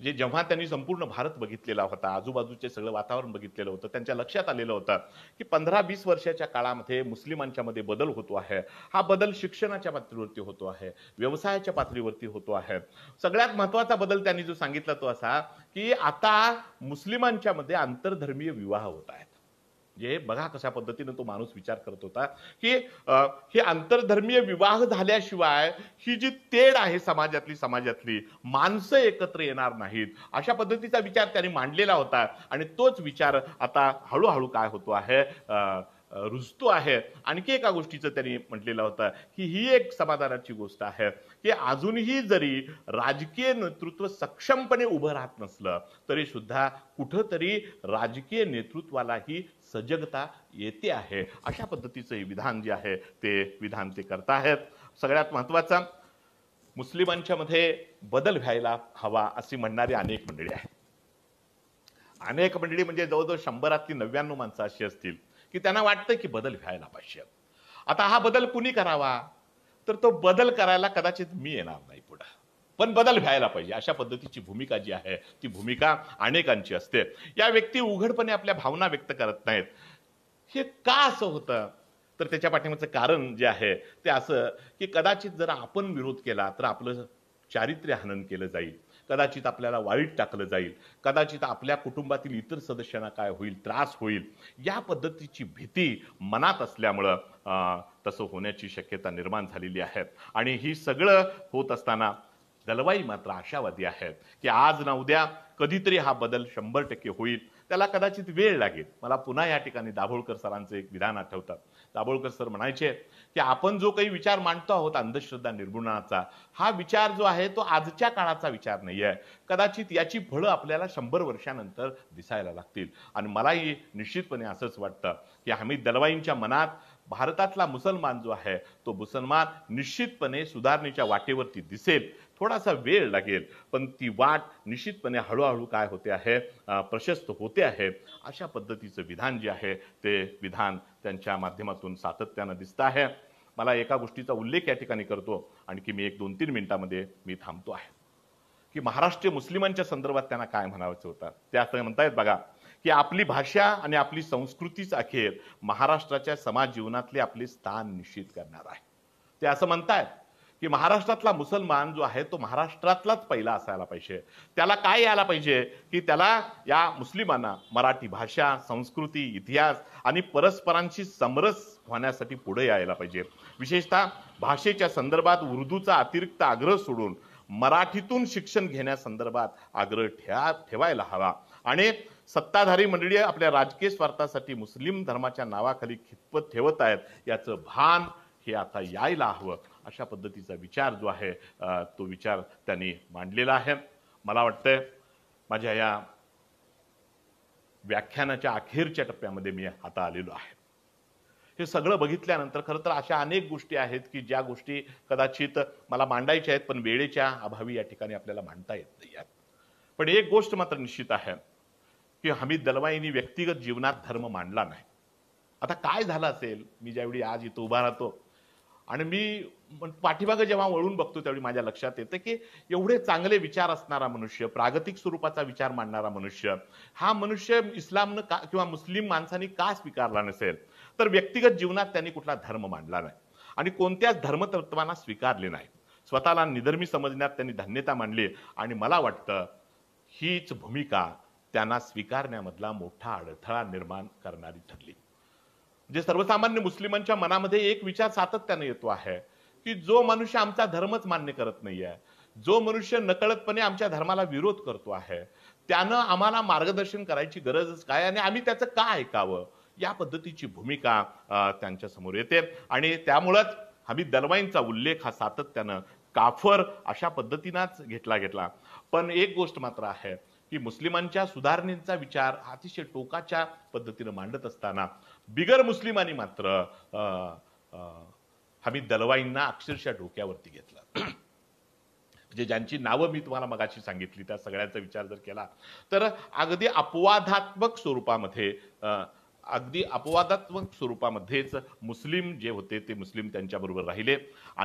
म्हणजे जेव्हा त्यांनी संपूर्ण भारत बघितलेला होता आजूबाजूचे सगळं वातावरण बघितलेलं होतं त्यांच्या लक्षात आलेलं होतं की पंधरा वीस वर्षाच्या काळामध्ये मुस्लिमांच्या मध्ये बदल होतो आहे हा बदल शिक्षणाच्या पातळीवरती होतो आहे व्यवसायाच्या पातळीवरती होतो आहे सगळ्यात महत्वाचा बदल त्यांनी जो सांगितला तो असा की आता मुस्लिमांच्या मध्ये आंतरधर्मीय विवाह होत आहेत म्हणजे बघा कशा पद्धतीने तो माणूस विचार करत होता की हे आंतरधर्मीय विवाह झाल्याशिवाय ही जी तेढ आहे समाजातली समाजातली माणसं एकत्र येणार नाहीत अशा पद्धतीचा विचार त्यांनी मांडलेला होता आणि तोच विचार आता हळूहळू काय होतो आहे रुजतो आहे आणखी एका गोष्टीचं त्यांनी म्हटलेलं होतं की ही एक समाधानाची गोष्ट आहे की अजूनही जरी राजकीय नेतृत्व सक्षमपणे उभं राहत नसलं तरी सुद्धा कुठंतरी राजकीय नेतृत्वालाही सजगता येते आहे अशा पद्धतीचं हे विधान जे आहे ते विधान ते आहेत सगळ्यात महत्वाचा मुस्लिमांच्या मध्ये बदल व्हायला हवा अशी म्हणणारी अनेक मंडळी आहेत अनेक मंडळी म्हणजे जवळजवळ ती नव्याण्णव माणसं अशी असतील की त्यांना वाटतं की बदल व्हायला पाहिजे आता हा बदल कुणी करावा तर तो बदल करायला कदाचित मी येणार नाही पुढं पण बदल व्हायला पाहिजे अशा पद्धतीची भूमिका जी आहे ती भूमिका अनेकांची असते या व्यक्ती उघडपणे आपल्या भावना व्यक्त करत नाहीत हे का असं होतं तर त्याच्या पाठीमागचं कारण जे आहे ते असं की कदाचित जर आपण विरोध केला तर आपलं चारित्र्य हनन केलं जाईल कदाचित आपल्याला वाईट टाकलं जाईल कदाचित आपल्या कुटुंबातील इतर सदस्यांना काय होईल त्रास होईल या पद्धतीची भीती मनात असल्यामुळं तसं होण्याची शक्यता निर्माण झालेली आहे आणि ही सगळं होत असताना दलवाई मात्र आशावादी आहेत की आज ना उद्या कधीतरी हा बदल शंभर टक्के होईल त्याला कदाचित वेळ लागेल मला पुन्हा या ठिकाणी दाभोळकर सरांचं एक विधान आठवतं दाभोळकर सर म्हणायचे की आपण जो काही विचार मांडतो आहोत अंधश्रद्धा निर्मूलनाचा हा विचार जो आहे तो आजच्या काळाचा विचार नाही आहे कदाचित याची फळं आपल्याला शंभर वर्षानंतर दिसायला लागतील आणि मलाही निश्चितपणे असंच वाटतं की आम्ही दलवाईंच्या मनात भारतातला मुसलमान जो आहे तो मुसलमान निश्चितपणे सुधारणेच्या वाटेवरती दिसेल थोडासा वेळ लागेल पण ती वाट निश्चितपणे हळूहळू काय होते आहे प्रशस्त होते आहे अशा पद्धतीचं विधान जे आहे ते विधान त्यांच्या माध्यमातून सातत्यानं दिसतं आहे मला एका गोष्टीचा उल्लेख या ठिकाणी करतो आणखी मी एक दोन तीन मिनिटामध्ये मी थांबतो आहे की महाराष्ट्रीय मुस्लिमांच्या संदर्भात त्यांना काय म्हणायचं होतं ते असं म्हणतायत बघा की आपली भाषा आणि आपली संस्कृतीच अखेर महाराष्ट्राच्या समाज जीवनातले आपले स्थान निश्चित करणार आहे ते असं म्हणतायत की महाराष्ट्रातला मुसलमान जो आहे तो महाराष्ट्रातलाच पहिला असायला पाहिजे त्याला काय यायला पाहिजे की त्याला या मुस्लिमांना मराठी भाषा संस्कृती इतिहास आणि परस्परांशी समरस होण्यासाठी पुढे यायला पाहिजे विशेषतः भाषेच्या संदर्भात उर्दूचा अतिरिक्त आग्रह सोडून मराठीतून शिक्षण घेण्यासंदर्भात आग्रह ठेवा ठेवायला हवा आणि सत्ताधारी मंडळी आपल्या राजकीय स्वार्थासाठी मुस्लिम धर्माच्या नावाखाली खितपत ठेवत आहेत याचं भान हे आता यायला हवं अशा पद्धतीचा विचार जो आहे तो विचार त्यांनी मांडलेला आहे मला वाटतंय माझ्या या व्याख्यानाच्या अखेरच्या टप्प्यामध्ये मी आता आलेलो आहे हे सगळं बघितल्यानंतर खरं तर अशा अनेक गोष्टी आहेत की ज्या गोष्टी कदाचित मला मांडायच्या आहेत पण वेळेच्या अभावी या ठिकाणी आपल्याला मांडता येत नाही आहेत पण एक गोष्ट मात्र निश्चित आहे की हमीद दलवाईंनी व्यक्तिगत जीवनात धर्म मांडला नाही आता काय झालं असेल मी ज्यावेळी आज इथं उभा राहतो आणि मी पाठीमागं जेव्हा वळून बघतो त्यावेळी माझ्या लक्षात येतं की एवढे चांगले विचार असणारा मनुष्य प्रागतिक स्वरूपाचा विचार मांडणारा मनुष्य हा मनुष्य इस्लामनं का किंवा मुस्लिम माणसांनी का स्वीकारला नसेल तर व्यक्तिगत जीवनात त्यांनी कुठला धर्म मांडला नाही आणि कोणत्याच धर्मतत्वांना स्वीकारले नाही स्वतःला निधर्मी समजण्यात त्यांनी धन्यता मांडली आणि मला वाटतं हीच भूमिका त्यांना स्वीकारण्यामधला मोठा अडथळा निर्माण करणारी ठरली जे सर्वसामान्य मुस्लिमांच्या मनामध्ये एक विचार सातत्याने येतो आहे की जो मनुष्य आमचा धर्मच मान्य करत नाही आहे जो मनुष्य नकळतपणे आमच्या धर्माला विरोध करतो आहे त्यानं आम्हाला मार्गदर्शन करायची गरजच काय आणि आम्ही त्याचं का ऐकावं या पद्धतीची भूमिका त्यांच्या समोर येते आणि त्यामुळंच आम्ही दलवाईंचा उल्लेख हा सातत्यानं काफर अशा पद्धतीनाच घेतला घेतला पण एक गोष्ट मात्र आहे की मुस्लिमांच्या सुधारणेचा विचार अतिशय टोकाच्या पद्धतीनं मांडत असताना बिगर मुस्लिमांनी मात्र हमीद दलवाईंना अक्षरशः डोक्यावरती घेतलं म्हणजे ज्यांची नावं मी तुम्हाला मगाशी सांगितली त्या सगळ्यांचा विचार जर केला तर अगदी अपवादात्मक स्वरूपामध्ये अगदी अपवादात्मक स्वरूपामध्येच मुस्लिम जे होते ते मुस्लिम त्यांच्याबरोबर राहिले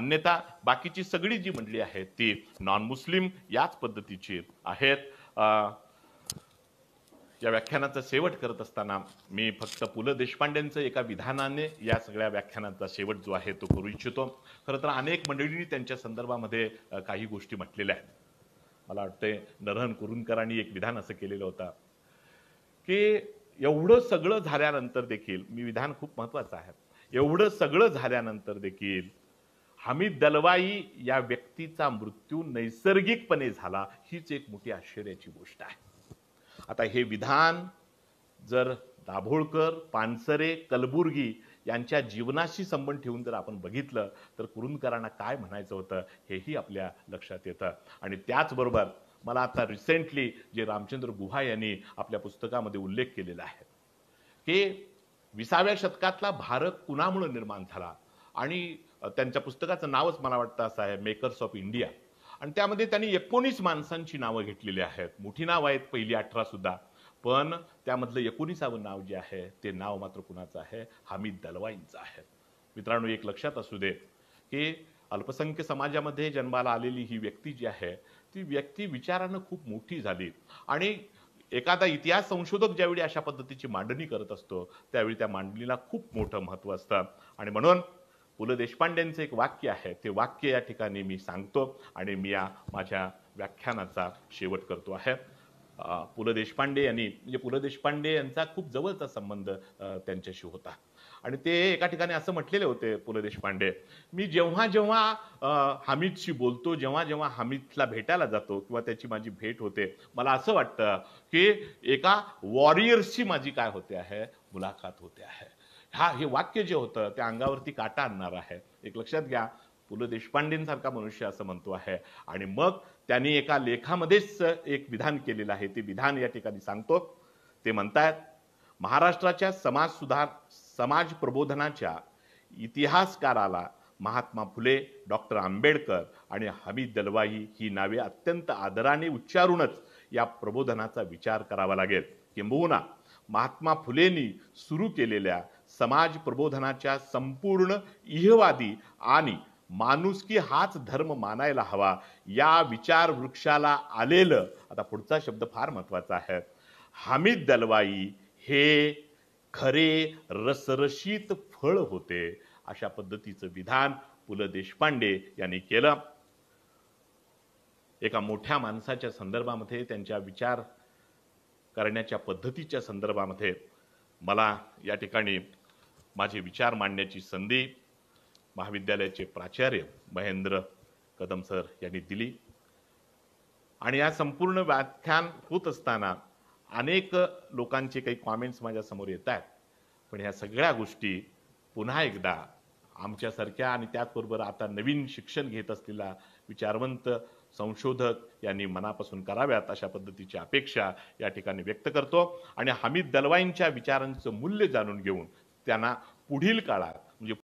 अन्यथा बाकीची सगळी जी मंडळी आहेत ती नॉन मुस्लिम याच पद्धतीची आहेत या व्याख्यानाचा शेवट करत असताना मी फक्त पु ल देशपांडेंचं एका विधानाने या सगळ्या व्याख्यानाचा शेवट जो आहे तो करू इच्छितो खरं तर अनेक मंडळींनी त्यांच्या संदर्भामध्ये काही गोष्टी म्हटलेल्या आहेत मला वाटतंय नरहन कुरुंदकरांनी एक विधान असं केलेलं होतं की एवढं सगळं झाल्यानंतर देखील मी विधान खूप महत्वाचं आहे एवढं सगळं झाल्यानंतर देखील हमीद दलवाई या व्यक्तीचा मृत्यू नैसर्गिकपणे झाला हीच एक मोठी आश्चर्याची गोष्ट आहे आता हे विधान जर दाभोळकर पानसरे कलबुर्गी यांच्या जीवनाशी संबंध ठेवून जर आपण बघितलं तर कुरुंदकरांना काय म्हणायचं होतं हेही आपल्या लक्षात येतं आणि त्याचबरोबर मला आता रिसेंटली जे रामचंद्र गुहा यांनी आपल्या पुस्तकामध्ये उल्लेख केलेला आहे की विसाव्या शतकातला भारत कुणामुळे निर्माण झाला आणि त्यांच्या पुस्तकाचं नावच मला वाटतं असं आहे मेकर्स ऑफ इंडिया आणि त्यामध्ये त्यांनी एकोणीस माणसांची नावं घेतलेली आहेत मोठी नावं आहेत पहिली अठरा सुद्धा पण त्यामधलं एकोणीसावं नाव जे आहे ते नाव मात्र कुणाचं आहे हमीद दलवाईंचं आहे मित्रांनो एक लक्षात असू दे की अल्पसंख्य समाजामध्ये जन्माला आलेली ही व्यक्ती जी आहे ती व्यक्ती विचारानं खूप मोठी झाली आणि एखादा इतिहास संशोधक ज्यावेळी अशा पद्धतीची मांडणी करत असतो त्यावेळी त्या मांडणीला खूप मोठं महत्त्व असतं आणि म्हणून पु ल देशपांड्यांचं एक वाक्य आहे ते वाक्य या ठिकाणी मी सांगतो आणि मी या माझ्या व्याख्यानाचा शेवट करतो आहे पु ल देशपांडे यांनी म्हणजे पु ल देशपांडे यांचा खूप जवळचा संबंध त्यांच्याशी होता आणि ते एका ठिकाणी असं म्हटलेले होते पु ल देशपांडे मी जेव्हा जेव्हा हमीदशी बोलतो जेव्हा जेव्हा हमीदला भेटायला जातो किंवा त्याची माझी भेट होते मला असं वाटतं की एका वॉरियर्सची माझी काय होते आहे मुलाखत होते आहे हा हे वाक्य जे होतं त्या अंगावरती काटा आणणार आहे एक लक्षात घ्या पु ल देशपांडेंसारखा मनुष्य असं म्हणतो आहे आणि मग त्यांनी एका लेखामध्येच एक विधान केलेलं आहे ते विधान या ठिकाणी सांगतो ते म्हणतायत महाराष्ट्राच्या समाज सुधार समाज प्रबोधनाच्या इतिहासकाराला महात्मा फुले डॉक्टर आंबेडकर आणि हमीद दलवाई ही नावे अत्यंत आदराने उच्चारूनच या प्रबोधनाचा विचार करावा लागेल किंबहुना महात्मा फुलेंनी सुरू केलेल्या समाज प्रबोधनाच्या संपूर्ण इहवादी आणि माणुसकी हाच धर्म मानायला हवा या विचार वृक्षाला आलेलं आता पुढचा शब्द फार महत्वाचा आहे हमीद दलवाई हे खरे रसरशीत फळ होते अशा पद्धतीचं विधान पु ल देशपांडे यांनी केलं एका मोठ्या माणसाच्या संदर्भामध्ये त्यांच्या विचार करण्याच्या पद्धतीच्या संदर्भामध्ये मला या ठिकाणी माझे विचार मांडण्याची संधी महाविद्यालयाचे प्राचार्य महेंद्र कदम सर यांनी दिली आणि या संपूर्ण व्याख्यान होत असताना अनेक लोकांचे काही कॉमेंट्स माझ्यासमोर येत आहेत पण ह्या सगळ्या गोष्टी पुन्हा एकदा आमच्यासारख्या आणि त्याचबरोबर आता नवीन शिक्षण घेत असलेला विचारवंत संशोधक यांनी मनापासून कराव्यात अशा पद्धतीची अपेक्षा या ठिकाणी व्यक्त करतो आणि हमीद दलवाईंच्या विचारांचं मूल्य जाणून घेऊन त्यांना पुढील काळात म्हणजे